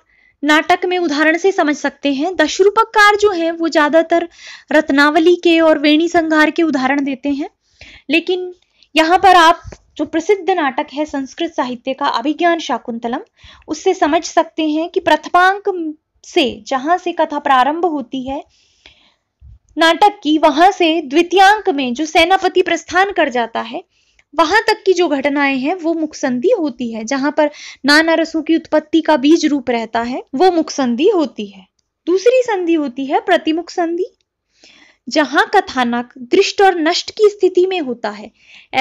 नाटक में उदाहरण से समझ सकते हैं दशरूपककार जो है वो ज्यादातर रत्नावली के और वेणी संघार के उदाहरण देते हैं लेकिन यहाँ पर आप जो प्रसिद्ध नाटक है संस्कृत साहित्य का अभिज्ञान शाकुंतलम उससे समझ सकते हैं कि प्रथमांक से जहां से कथा प्रारंभ होती है नाटक की वहां से द्वितीयांक में जो सेनापति प्रस्थान कर जाता है वहां तक की जो घटनाएं हैं वो मुखसंधि होती है जहां पर नाना रसों की उत्पत्ति का बीज रूप रहता है वो मुखसंधि होती है दूसरी संधि होती है प्रतिमुख संधि जहां कथानक दृष्ट और नष्ट की स्थिति में होता है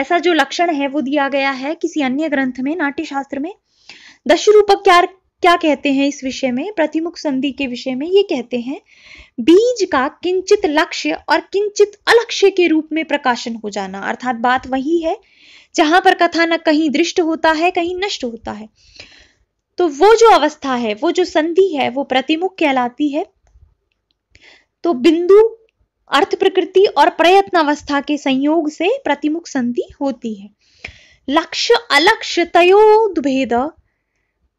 ऐसा जो लक्षण है वो दिया गया है किसी अन्य ग्रंथ में नाट्य शास्त्र में दशरूपक क्या कहते हैं इस विषय में प्रतिमुख संधि के विषय में ये कहते हैं बीज का किंचित लक्ष्य और किंचित अलक्ष्य के रूप में प्रकाशन हो जाना अर्थात बात वही है जहां पर कथा न कहीं दृष्ट होता है कहीं नष्ट होता है तो वो जो अवस्था है वो जो संधि है वो प्रतिमुख कहलाती है तो बिंदु अर्थ प्रकृति और प्रयत्न अवस्था के संयोग से प्रतिमुख संधि होती है लक्ष्य अलक्ष्य भेद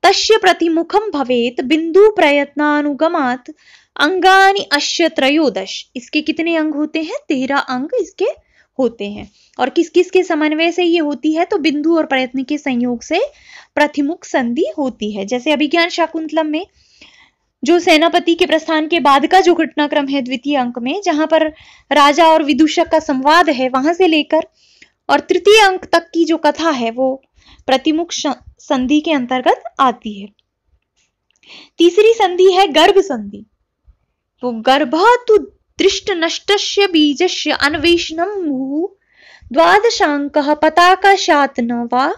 तस्य प्रतिमुखम भवेत बिंदु प्रयत्नानुगमात अंगानी अश्य त्रयोदश इसके कितने अंग होते हैं तेरह अंग इसके होते हैं और किस किस के समन्वय से ये होती है तो बिंदु और प्रयत्न के संयोग से प्रतिमुख संधि होती है जैसे अभिज्ञान शाकुंतलम में जो सेनापति के प्रस्थान के बाद का जो घटनाक्रम है द्वितीय अंक में जहां पर राजा और विदूषक का संवाद है वहां से लेकर और तृतीय अंक तक की जो कथा है वो प्रतिमुख संधि के अंतर्गत आती है तीसरी संधि है गर्भ संधि तो गर्भ तो दृष्ट नष्ट बीज से अन्वेषण मुहु द्वादशांक पताका शात न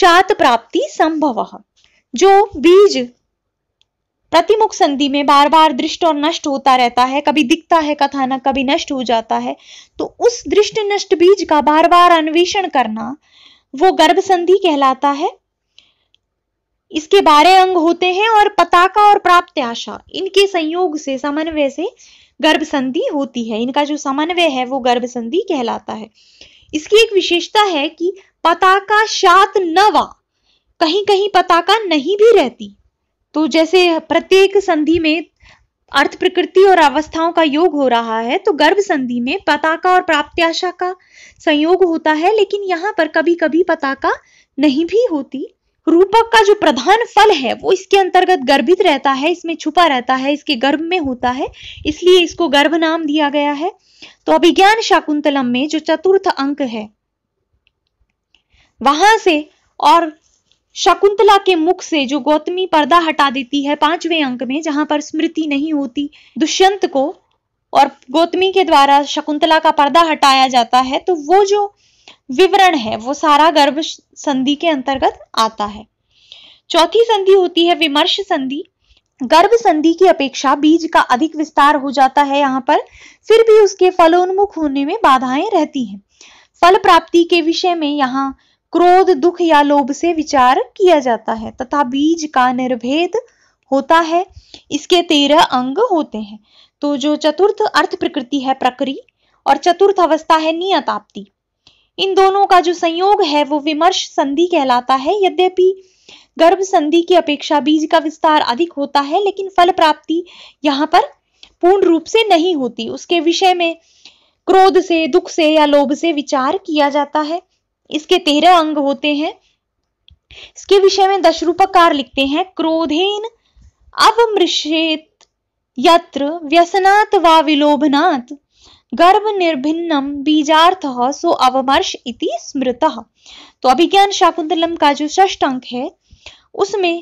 शात प्राप्ति संभव जो बीज प्रतिमुख संधि में बार बार दृष्ट और नष्ट होता रहता है कभी दिखता है कथानक कभी नष्ट हो जाता है तो उस दृष्ट नष्ट बीज का बार बार अन्वेषण करना वो गर्भसंधि कहलाता है इसके बारह अंग होते हैं और पताका और आशा इनके संयोग से समन्वय से गर्भसंधि होती है इनका जो समन्वय है वो गर्भ संधि कहलाता है इसकी एक विशेषता है कि पताका शात नवा कहीं कहीं पताका नहीं भी रहती तो जैसे प्रत्येक संधि में अर्थ प्रकृति और अवस्थाओं का योग हो रहा है तो गर्भ संधि में पताका और प्राप्त्याशा का संयोग होता है लेकिन यहाँ पर कभी कभी पताका नहीं भी होती रूपक का जो प्रधान फल है वो इसके अंतर्गत गर्भित रहता है इसमें छुपा रहता है इसके गर्भ में होता है इसलिए इसको गर्भ नाम दिया गया है तो अभिज्ञान शाकुंतलम में जो चतुर्थ अंक है वहां से और शकुंतला के मुख से जो गौतमी पर्दा हटा देती है पांचवें अंक में जहां पर स्मृति नहीं होती दुष्यंत को और गौतमी के द्वारा शकुंतला का पर्दा हटाया जाता है तो वो जो विवरण है वो सारा गर्भ संधि के अंतर्गत आता है चौथी संधि होती है विमर्श संधि गर्भ संधि की अपेक्षा बीज का अधिक विस्तार हो जाता है यहाँ पर फिर भी उसके फलोन्मुख होने में बाधाएं रहती हैं फल प्राप्ति के विषय में यहाँ क्रोध दुख या लोभ से विचार किया जाता है तथा बीज का निर्भेद होता है इसके तेरह अंग होते हैं तो जो चतुर्थ अर्थ प्रकृति है प्रकृति और चतुर्थ अवस्था है नियताप्ति इन दोनों का जो संयोग है वो विमर्श संधि कहलाता है यद्यपि गर्भ संधि की अपेक्षा बीज का विस्तार अधिक होता है लेकिन फल प्राप्ति यहाँ पर पूर्ण रूप से नहीं होती उसके विषय में क्रोध से दुख से या लोभ से विचार किया जाता है इसके तेरह अंग होते हैं इसके विषय में दशरूपकार लिखते हैं क्रोधेन अवमृषेत यत्र व्यसनात् वा विलोभनात गर्भ निर्भिन्नम बीजार्थ सो अवमर्श इति स्मृत तो अभिज्ञान शाकुंतलम का जो षष्ट अंक है उसमें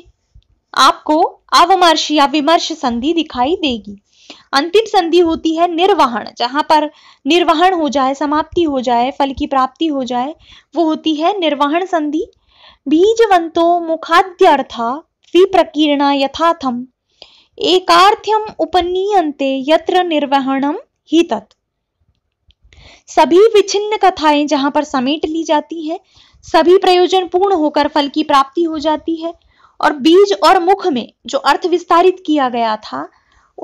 आपको अवमर्श या विमर्श संधि दिखाई देगी अंतिम संधि होती है निर्वहन जहां पर निर्वहन हो जाए समाप्ति हो जाए फल की प्राप्ति हो जाए वो होती है निर्वहन संधि बीजवंतो मुखाद्यर्था विप्रकीर्णा यथाथम एकार्थ्यम उपनीयते यत्र निर्वहणम ही तत् सभी विच्छिन्न कथाएं जहां पर समेट ली जाती हैं सभी प्रयोजन पूर्ण होकर फल की प्राप्ति हो जाती है और बीज और मुख में जो अर्थ विस्तारित किया गया था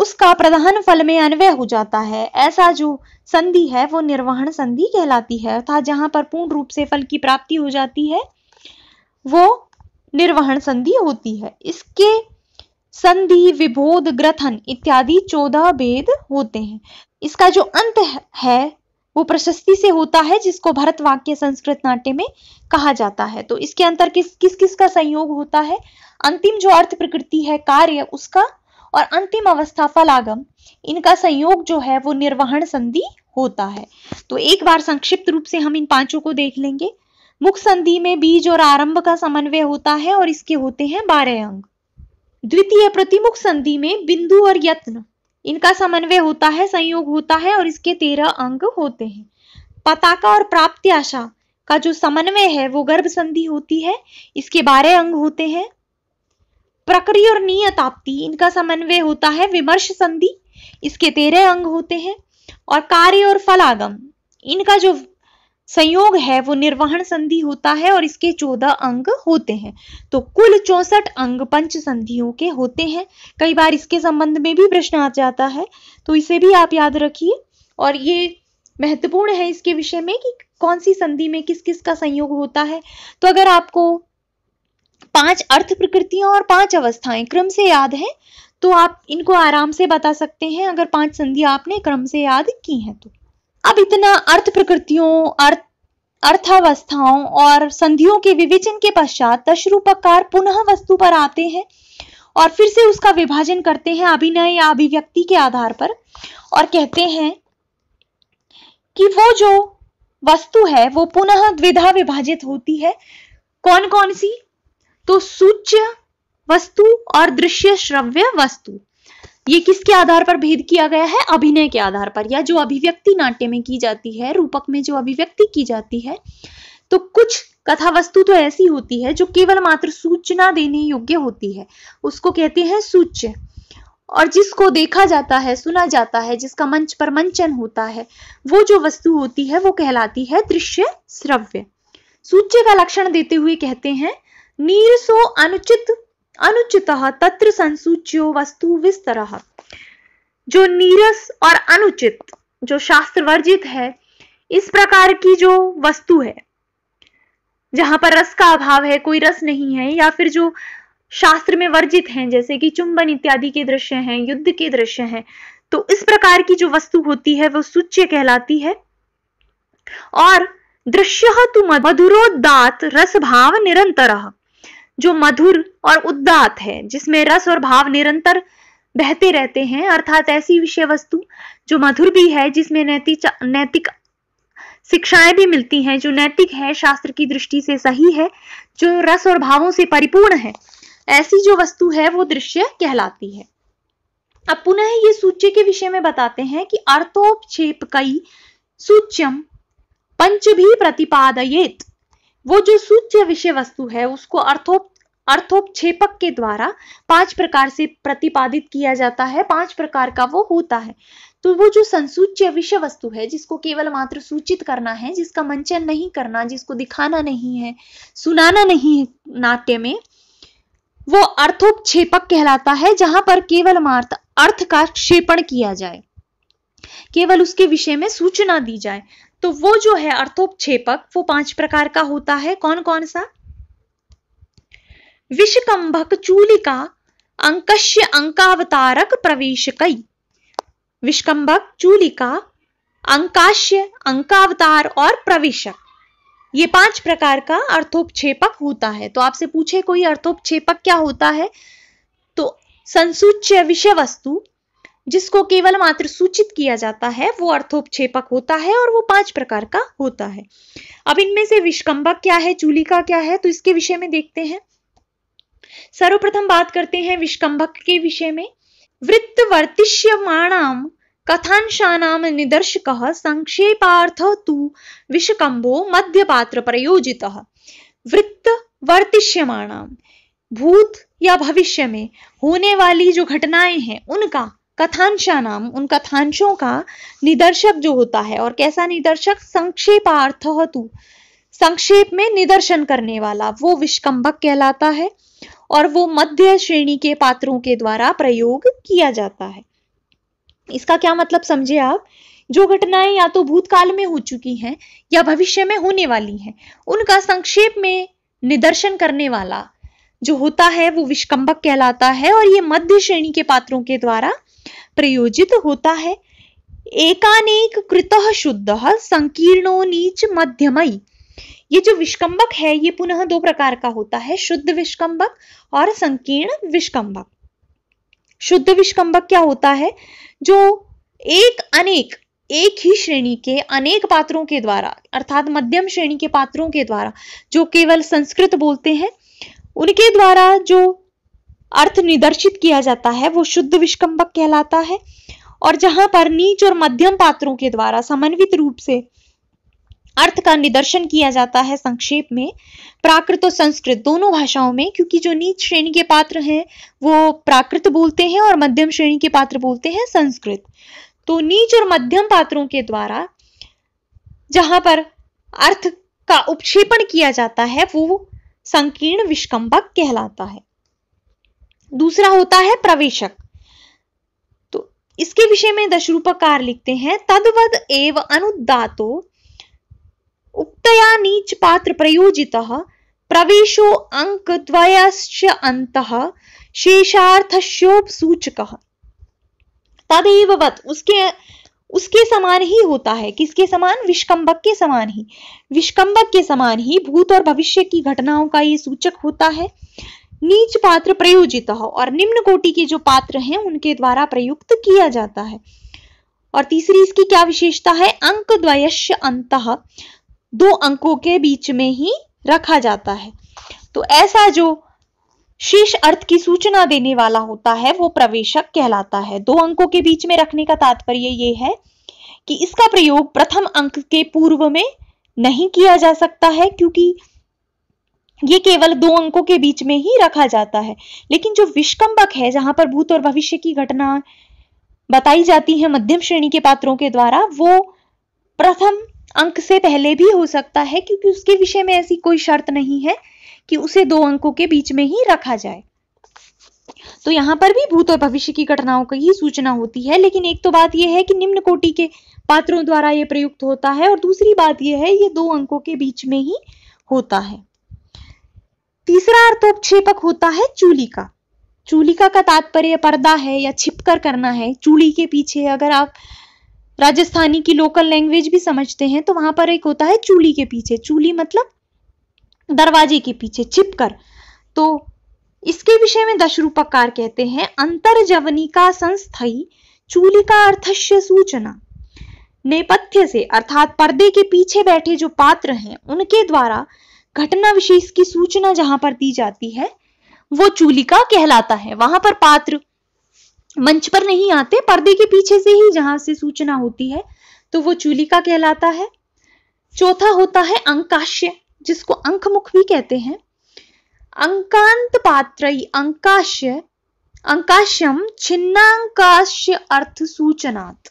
उसका प्रधान फल में अन्वय हो जाता है ऐसा जो संधि है वो निर्वहन संधि कहलाती है अर्थात जहां पर पूर्ण रूप से फल की प्राप्ति हो जाती है वो निर्वहन संधि होती है इसके संधि विभोध ग्रथन इत्यादि चौदह भेद होते हैं इसका जो अंत है वो प्रशस्ति से होता है जिसको भरत वाक्य संस्कृत नाट्य में कहा जाता है तो इसके अंतर किस किस किस का संयोग होता है अंतिम जो अर्थ प्रकृति है कार्य उसका और अंतिम अवस्था फलागम इनका संयोग जो है वो निर्वहन संधि होता है तो एक बार संक्षिप्त रूप से हम इन पांचों को देख लेंगे मुख संधि में बीज और आरंभ का समन्वय होता है और इसके होते हैं बारह अंग द्वितीय प्रतिमुख संधि में बिंदु और यत्न इनका समन्वय होता है संयोग होता है और इसके तेरह अंग होते हैं पताका और प्राप्त आशा का जो समन्वय है वो गर्भ संधि होती है इसके बारह अंग होते हैं प्रक्रिया और नियत आपत्ति इनका समन्वय होता है विमर्श संधि इसके तेरह अंग होते हैं और कार्य और फलागम इनका जो संयोग है वो निर्वहन संधि होता है और इसके चौदह अंग होते हैं तो कुल चौसठ अंग पंच संधियों के होते हैं कई बार इसके संबंध में भी प्रश्न आ जाता है तो इसे भी आप याद रखिए और ये महत्वपूर्ण है इसके विषय में कि कौन सी संधि में किस किस का संयोग होता है तो अगर आपको पांच अर्थ प्रकृतियां और पांच अवस्थाएं क्रम से याद हैं तो आप इनको आराम से बता सकते हैं अगर पांच संधि आपने क्रम से याद की हैं तो अब इतना अर्थ प्रकृतियों अर्थ अर्थावस्थाओं और संधियों के विवेचन के पश्चात दशरूपकार पुनः वस्तु पर आते हैं और फिर से उसका विभाजन करते हैं अभिनय या अभिव्यक्ति के आधार पर और कहते हैं कि वो जो वस्तु है वो पुनः द्विधा विभाजित होती है कौन कौन सी तो सूच्य वस्तु और दृश्य श्रव्य वस्तु ये किसके आधार पर भेद किया गया है अभिनय के आधार पर या जो अभिव्यक्ति नाट्य में की जाती है रूपक में जो अभिव्यक्ति की जाती है तो कुछ कथा वस्तु तो ऐसी होती है जो केवल मात्र सूचना देने योग्य होती है उसको कहते हैं सूच्य और जिसको देखा जाता है सुना जाता है जिसका मंच पर मंचन होता है वो जो वस्तु होती है वो कहलाती है दृश्य श्रव्य सूच्य का लक्षण देते हुए कहते हैं नीरसो अनुचित अनुचित तत्र संसूच्यो वस्तु विस्तर जो नीरस और अनुचित जो शास्त्र वर्जित है इस प्रकार की जो वस्तु है जहां पर रस का अभाव है कोई रस नहीं है या फिर जो शास्त्र में वर्जित हैं जैसे कि चुंबन इत्यादि के दृश्य हैं युद्ध के दृश्य हैं तो इस प्रकार की जो वस्तु होती है वो सूच्य कहलाती है और दृश्य तु मधुरोदात रस भाव निरंतर जो मधुर और उद्दात है जिसमें रस और भाव निरंतर बहते रहते हैं अर्थात ऐसी विषय वस्तु जो मधुर भी है जिसमें नैतिक नैतिक शिक्षाएं भी मिलती हैं जो नैतिक है शास्त्र की दृष्टि से सही है जो रस और भावों से परिपूर्ण है ऐसी जो वस्तु है वो दृश्य कहलाती है अब पुनः ये सूच्य के विषय में बताते हैं कि अर्थोपक्षेप कई सूच्यम पंच भी प्रतिपादयेत वो जो सूच्य विषय वस्तु है उसको अर्थोप अर्थोपक्षेपक के द्वारा पांच प्रकार से प्रतिपादित किया जाता है पांच प्रकार का वो होता है तो वो जो संसूच्य विषय वस्तु है जिसको केवल मात्र सूचित करना है जिसका मंचन नहीं करना जिसको दिखाना नहीं है सुनाना नहीं है नाट्य में वो अर्थोपक्षेपक कहलाता है जहां पर केवल मात्र अर्थ का क्षेपण किया जाए केवल उसके विषय में सूचना दी जाए तो वो जो है अर्थोपक्षेपक वो पांच प्रकार का होता है कौन कौन सा विषकंभक चूलिका अंकश्य अंकावतारक प्रवेश कई विषकंभक चूलिका अंकाश्य अंकावतार और प्रवेशक ये पांच प्रकार का अर्थोपक्षेपक होता है तो आपसे पूछे कोई अर्थोपक्षेपक क्या होता है तो संसूच्य विषय वस्तु जिसको केवल मात्र सूचित किया जाता है वो अर्थोपक्षेपक होता है और वो पांच प्रकार का होता है अब इनमें से विष्कंबक क्या है चूलिका क्या है तो इसके विषय में देखते हैं सर्वप्रथम बात करते हैं विष्कम्भक के विषय में वृत्त वर्तिष्यमाणाम कथांशानाम निदर्शक संक्षेपार्थ तु विषकम्बो मध्यपात्र प्रयोजित वृत्त वर्तिष्यमाणाम भूत या भविष्य में होने वाली जो घटनाएं हैं उनका कथांशा नाम उन कथांशों का निदर्शक जो होता है और कैसा निदर्शक संक्षेपार्थ तु संक्षेप में निदर्शन करने वाला वो विष्कम्भक कहलाता है और वो मध्य श्रेणी के पात्रों के द्वारा प्रयोग किया जाता है इसका क्या मतलब समझे आप जो घटनाएं या तो भूतकाल में हो चुकी हैं या भविष्य में होने वाली हैं उनका संक्षेप में निदर्शन करने वाला जो होता है वो विष्कम्भक कहलाता है और ये मध्य श्रेणी के पात्रों के द्वारा प्रयोजित होता है एकानेक कृत शुद्ध संकीर्णो नीच मध्यमयी ये जो विष्कंबक है ये पुनः दो प्रकार का होता है शुद्ध विष्कंबक और संकीर्ण विष्कम्बक शुद्ध विष्कम्बक क्या होता है जो एक अनेक एक ही श्रेणी के अनेक पात्रों के द्वारा अर्थात मध्यम श्रेणी के पात्रों के द्वारा जो केवल संस्कृत बोलते हैं उनके द्वारा जो अर्थ निदर्शित किया जाता है वो शुद्ध विष्कम्बक कहलाता है और जहां पर नीच और मध्यम पात्रों के द्वारा समन्वित रूप से अर्थ का निदर्शन किया जाता है संक्षेप में प्राकृत और संस्कृत दोनों भाषाओं में क्योंकि जो नीच श्रेणी के पात्र हैं वो प्राकृत बोलते हैं और मध्यम श्रेणी के पात्र बोलते हैं संस्कृत तो नीच और मध्यम पात्रों के द्वारा जहां पर अर्थ का उपक्षेपण किया जाता है वो संकीर्ण विष्कम्बक कहलाता है दूसरा होता है प्रवेशक तो इसके विषय में दशरूपकार लिखते हैं तदवद एव अनुदातो उक्तया नीच पात्र प्रयोजित प्रवेशो अंक द्वयस्य अंतः शेषार्थस्योप सूचक तदेव वत उसके उसके समान ही होता है किसके समान विष्कम्बक के समान ही विष्कम्बक के समान ही भूत और भविष्य की घटनाओं का ये सूचक होता है नीच पात्र प्रयोजित हो और निम्न कोटि के जो पात्र हैं उनके द्वारा प्रयुक्त किया जाता है और तीसरी इसकी क्या विशेषता है अंक द्वयश अंत दो अंकों के बीच में ही रखा जाता है तो ऐसा जो शेष अर्थ की सूचना देने वाला होता है वो प्रवेशक कहलाता है दो अंकों के बीच में रखने का तात्पर्य ये है कि इसका प्रयोग प्रथम अंक के पूर्व में नहीं किया जा सकता है क्योंकि ये केवल दो अंकों के बीच में ही रखा जाता है लेकिन जो विष्कम्बक है जहां पर भूत और भविष्य की घटना बताई जाती है मध्यम श्रेणी के पात्रों के द्वारा वो प्रथम अंक से पहले भी हो सकता है क्योंकि उसके विषय में ऐसी कोई शर्त नहीं है कि उसे दो अंकों के बीच में ही रखा जाए तो यहां पर भी भूत और भविष्य की घटनाओं की ही सूचना होती है लेकिन एक तो बात यह है कि निम्न कोटि के पात्रों द्वारा ये प्रयुक्त होता है और दूसरी बात यह है ये दो अंकों के बीच में ही होता है तीसरा अर्थोपक्षेपक होता है चूलिका चूलिका का तात्पर्य पर्दा है या छिपकर करना है चूली के पीछे अगर आप राजस्थानी की लोकल लैंग्वेज भी समझते हैं तो वहां पर एक होता है चूली के पीछे चूली मतलब दरवाजे के पीछे छिपकर तो इसके विषय में दशरूपकार कहते हैं अंतर्जवनी का संस्थाई चूली का अर्थस्य सूचना नेपथ्य से अर्थात पर्दे के पीछे बैठे जो पात्र हैं उनके द्वारा घटना विशेष की सूचना जहां पर दी जाती है वो चूलिका कहलाता है वहां पर पात्र मंच पर नहीं आते पर्दे के पीछे से ही जहां से सूचना होती है तो वो चूलिका कहलाता है चौथा होता है अंकाश्य जिसको अंकमुख भी कहते हैं अंकांत पात्र अंकाश्य अंकाश्यम छिन्नाकाश्य अर्थ सूचनात्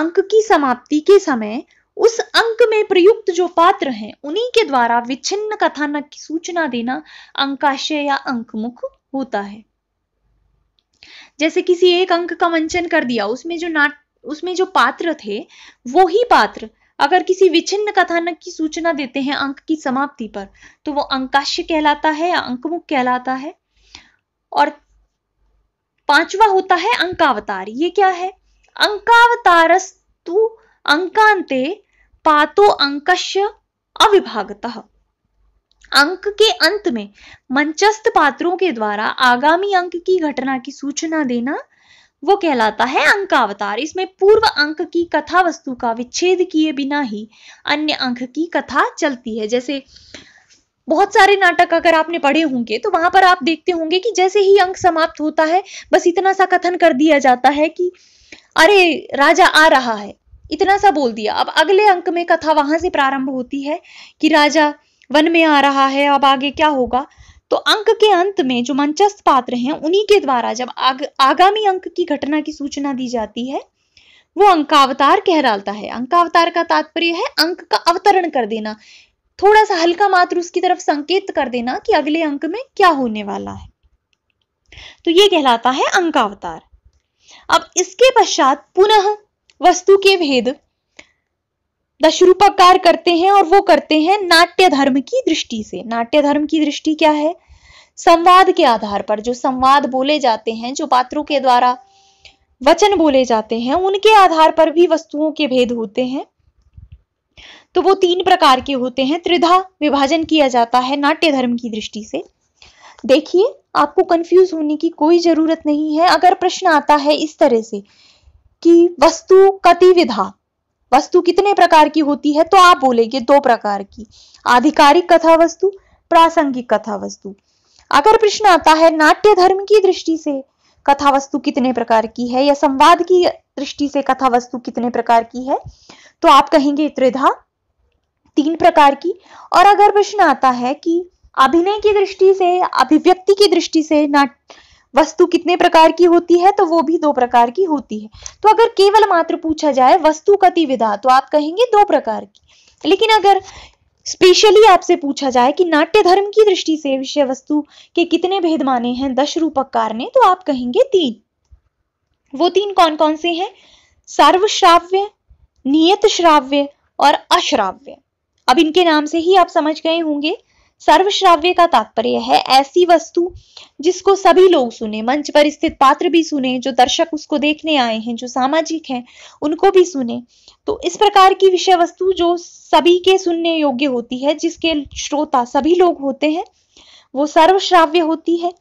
अंक की समाप्ति के समय उस अंक में प्रयुक्त जो पात्र हैं उन्हीं के द्वारा विच्छिन्न कथानक की सूचना देना अंकाशय या अंकमुख होता है जैसे किसी एक अंक का मंचन कर दिया उसमें जो नाट उसमें जो पात्र थे वो ही पात्र अगर किसी विच्छिन्न कथानक की सूचना देते हैं अंक की समाप्ति पर तो वो अंकाश्य कहलाता है या अंकमुख कहलाता है और पांचवा होता है अंकावतार ये क्या है अंकावतारस्तु अंकांते पातो अंकश्य अविभागत अंक के अंत में मंचस्थ पात्रों के द्वारा आगामी अंक की घटना की सूचना देना वो कहलाता है अंकावतार इसमें पूर्व अंक की कथा वस्तु का विच्छेद किए बिना ही अन्य अंक की कथा चलती है जैसे बहुत सारे नाटक अगर आपने पढ़े होंगे तो वहां पर आप देखते होंगे कि जैसे ही अंक समाप्त होता है बस इतना सा कथन कर दिया जाता है कि अरे राजा आ रहा है इतना सा बोल दिया अब अगले अंक में कथा वहां से प्रारंभ होती है कि राजा वन में आ रहा है अब आगे क्या होगा तो अंक के अंत में जो मंचस्थ पात्र हैं उन्हीं के द्वारा जब आग, आगामी अंक की घटना की सूचना दी जाती है वो अंकावतार कहलाता है अंकावतार का तात्पर्य है अंक का अवतरण कर देना थोड़ा सा हल्का मात्र उसकी तरफ संकेत कर देना कि अगले अंक में क्या होने वाला है तो ये कहलाता है अंकावतार अब इसके पश्चात पुनः वस्तु के भेद दशरूपाकार करते हैं और वो करते हैं नाट्य धर्म की दृष्टि से नाट्य धर्म की दृष्टि क्या है संवाद के आधार पर जो संवाद बोले जाते हैं जो पात्रों के द्वारा वचन बोले जाते हैं उनके आधार पर भी वस्तुओं के भेद होते हैं तो वो तीन प्रकार के होते हैं त्रिधा विभाजन किया जाता है नाट्य धर्म की दृष्टि से देखिए आपको कंफ्यूज होने की कोई जरूरत नहीं है अगर प्रश्न आता है इस तरह से कि वस्तु कतिविधा वस्तु कितने प्रकार की होती है तो आप बोलेंगे दो प्रकार की आधिकारिक कथा वस्तु प्रासंगिक कथा वस्तु अगर प्रश्न आता है नाट्य धर्म की दृष्टि से कथा वस्तु कितने प्रकार की है या संवाद की दृष्टि से कथा वस्तु कितने प्रकार की है तो आप कहेंगे त्रिधा तीन प्रकार की और अगर प्रश्न आता है कि अभिनय की दृष्टि से अभिव्यक्ति की दृष्टि से नाट वस्तु कितने प्रकार की होती है तो वो भी दो प्रकार की होती है तो अगर केवल मात्र पूछा जाए वस्तु कति विधा तो आप कहेंगे दो प्रकार की लेकिन अगर स्पेशली आपसे पूछा जाए कि नाट्य धर्म की दृष्टि से विषय वस्तु के कितने भेद माने हैं दश कार ने तो आप कहेंगे तीन वो तीन कौन कौन से हैं सर्वश्राव्य नियत श्राव्य और अश्राव्य अब इनके नाम से ही आप समझ गए होंगे सर्वश्राव्य का तात्पर्य है ऐसी वस्तु जिसको सभी लोग सुने मंच पर स्थित पात्र भी सुने जो दर्शक उसको देखने आए हैं जो सामाजिक हैं उनको भी सुने तो इस प्रकार की विषय वस्तु जो सभी के सुनने योग्य होती है जिसके श्रोता सभी लोग होते हैं वो सर्वश्राव्य होती है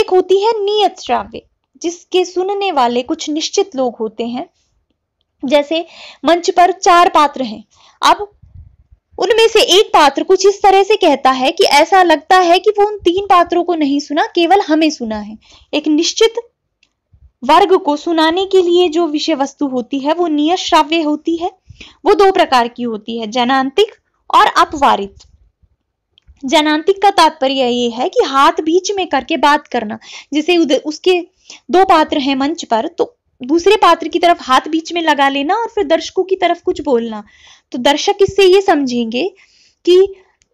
एक होती है नियत श्राव्य जिसके सुनने वाले कुछ निश्चित लोग होते हैं जैसे मंच पर चार पात्र हैं अब उनमें से एक पात्र कुछ इस तरह से कहता है कि ऐसा लगता है कि वो उन तीन पात्रों को नहीं सुना केवल हमें सुना है एक निश्चित वर्ग को सुनाने के लिए जो विषय वस्तु होती है वो नियत श्राव्य होती है वो दो प्रकार की होती है जनांतिक और अपवारित जनांतिक का तात्पर्य ये है कि हाथ बीच में करके बात करना जैसे उसके दो पात्र हैं मंच पर तो दूसरे पात्र की तरफ हाथ बीच में लगा लेना और फिर दर्शकों की तरफ कुछ बोलना तो दर्शक इससे ये समझेंगे कि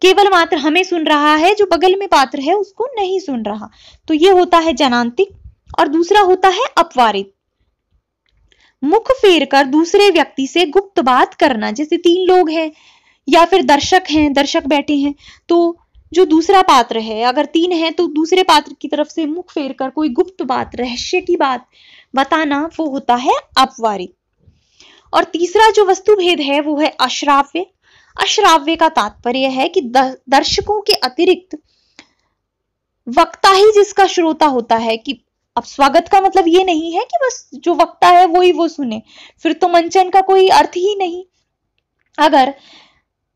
केवल मात्र हमें सुन रहा है जो बगल में पात्र है उसको नहीं सुन रहा तो ये होता है जनांतिक और दूसरा होता है अपवारित मुख फेर कर दूसरे व्यक्ति से गुप्त बात करना जैसे तीन लोग हैं या फिर दर्शक हैं दर्शक बैठे हैं तो जो दूसरा पात्र है अगर तीन है तो दूसरे पात्र की तरफ से मुख फेर कर कोई गुप्त बात रहस्य की बात बताना वो होता है अपवारी और तीसरा जो वस्तु भेद है वो है अश्राव्य अश्राव्य का तात्पर्य है कि दर्शकों के अतिरिक्त वक्ता ही जिसका श्रोता होता है कि अब स्वागत का मतलब ये नहीं है कि बस जो वक्ता है वो ही वो सुने फिर तो मंचन का कोई अर्थ ही नहीं अगर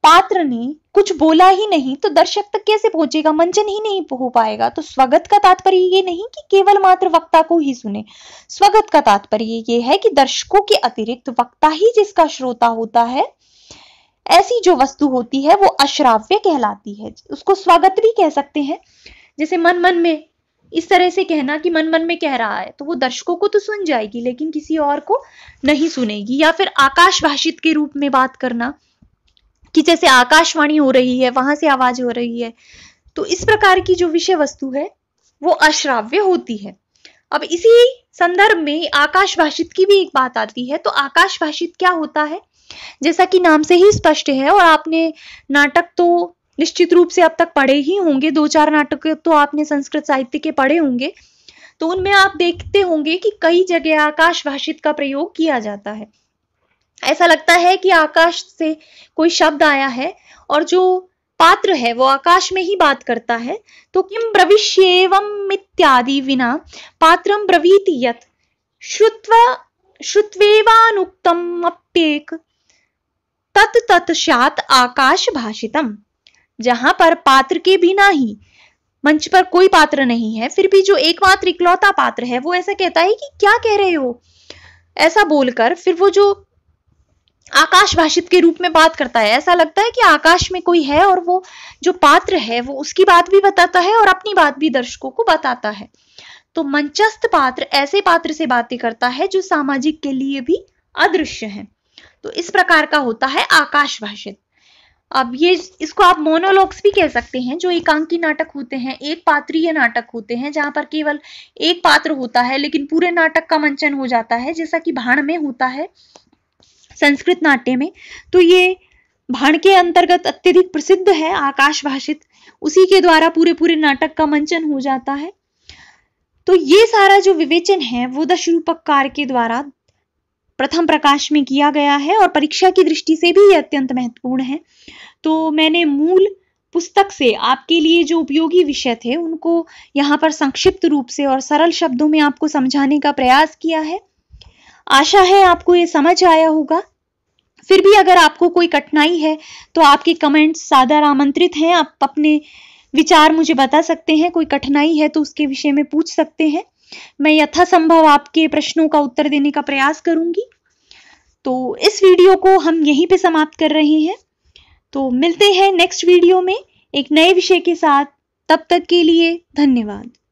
पात्र ने कुछ बोला ही नहीं तो दर्शक तक कैसे पहुंचेगा मंचन ही नहीं हो पाएगा तो स्वगत का तात्पर्य ये नहीं कि केवल मात्र वक्ता को ही सुने स्वगत का तात्पर्य ये है कि दर्शकों के अतिरिक्त वक्ता ही जिसका श्रोता होता है ऐसी जो वस्तु होती है वो अश्राव्य कहलाती है उसको स्वागत भी कह सकते हैं जैसे मन मन में इस तरह से कहना कि मन मन में कह रहा है तो वो दर्शकों को तो सुन जाएगी लेकिन किसी और को नहीं सुनेगी या फिर आकाश भाषित के रूप में बात करना कि जैसे आकाशवाणी हो रही है वहां से आवाज हो रही है तो इस प्रकार की जो विषय वस्तु है वो अश्राव्य होती है अब इसी संदर्भ में आकाश भाषित की भी एक बात आती है तो आकाश भाषित क्या होता है जैसा कि नाम से ही स्पष्ट है और आपने नाटक तो निश्चित रूप से अब तक पढ़े ही होंगे दो चार नाटक तो आपने संस्कृत साहित्य के पढ़े होंगे तो उनमें आप देखते होंगे कि कई जगह आकाश भाषित का प्रयोग किया जाता है ऐसा लगता है कि आकाश से कोई शब्द आया है और जो पात्र है वो आकाश में ही बात करता है तो किम ब्रविष्येवम इत्यादि विना पात्रम ब्रवीति यत श्रुत्व श्रुत्वेवानुक्तम अप्येक तत् तत् शात आकाश भाषितम जहां पर पात्र के बिना ही मंच पर कोई पात्र नहीं है फिर भी जो एकमात्र इकलौता पात्र है वो ऐसा कहता है कि क्या कह रहे हो ऐसा बोलकर फिर वो जो आकाश भाषित के रूप में बात करता है ऐसा लगता है कि आकाश में कोई है और वो जो पात्र है वो उसकी बात भी बताता है और अपनी बात भी दर्शकों को बताता है तो मंचस्थ पात्र ऐसे पात्र से बातें करता है जो सामाजिक के लिए भी अदृश्य है तो इस प्रकार का होता है आकाश भाषित अब ये इसको आप मोनोलॉग्स भी कह सकते हैं जो एकांकी नाटक होते हैं एक पात्रीय नाटक होते हैं जहां पर केवल एक पात्र होता है लेकिन पूरे नाटक का मंचन हो जाता है जैसा कि भाण में होता है संस्कृत नाट्य में तो ये भाण के अंतर्गत अत्यधिक प्रसिद्ध है आकाश भाषित उसी के द्वारा पूरे पूरे नाटक का मंचन हो जाता है तो ये सारा जो विवेचन है वो कार के द्वारा प्रथम प्रकाश में किया गया है और परीक्षा की दृष्टि से भी ये अत्यंत महत्वपूर्ण है तो मैंने मूल पुस्तक से आपके लिए जो उपयोगी विषय थे उनको यहाँ पर संक्षिप्त रूप से और सरल शब्दों में आपको समझाने का प्रयास किया है आशा है आपको ये समझ आया होगा फिर भी अगर आपको कोई कठिनाई है तो आपके कमेंट्स सादर आमंत्रित हैं आप अपने विचार मुझे बता सकते हैं कोई कठिनाई है तो उसके विषय में पूछ सकते हैं मैं यथासंभव आपके प्रश्नों का उत्तर देने का प्रयास करूंगी तो इस वीडियो को हम यहीं पे समाप्त कर रहे हैं तो मिलते हैं नेक्स्ट वीडियो में एक नए विषय के साथ तब तक के लिए धन्यवाद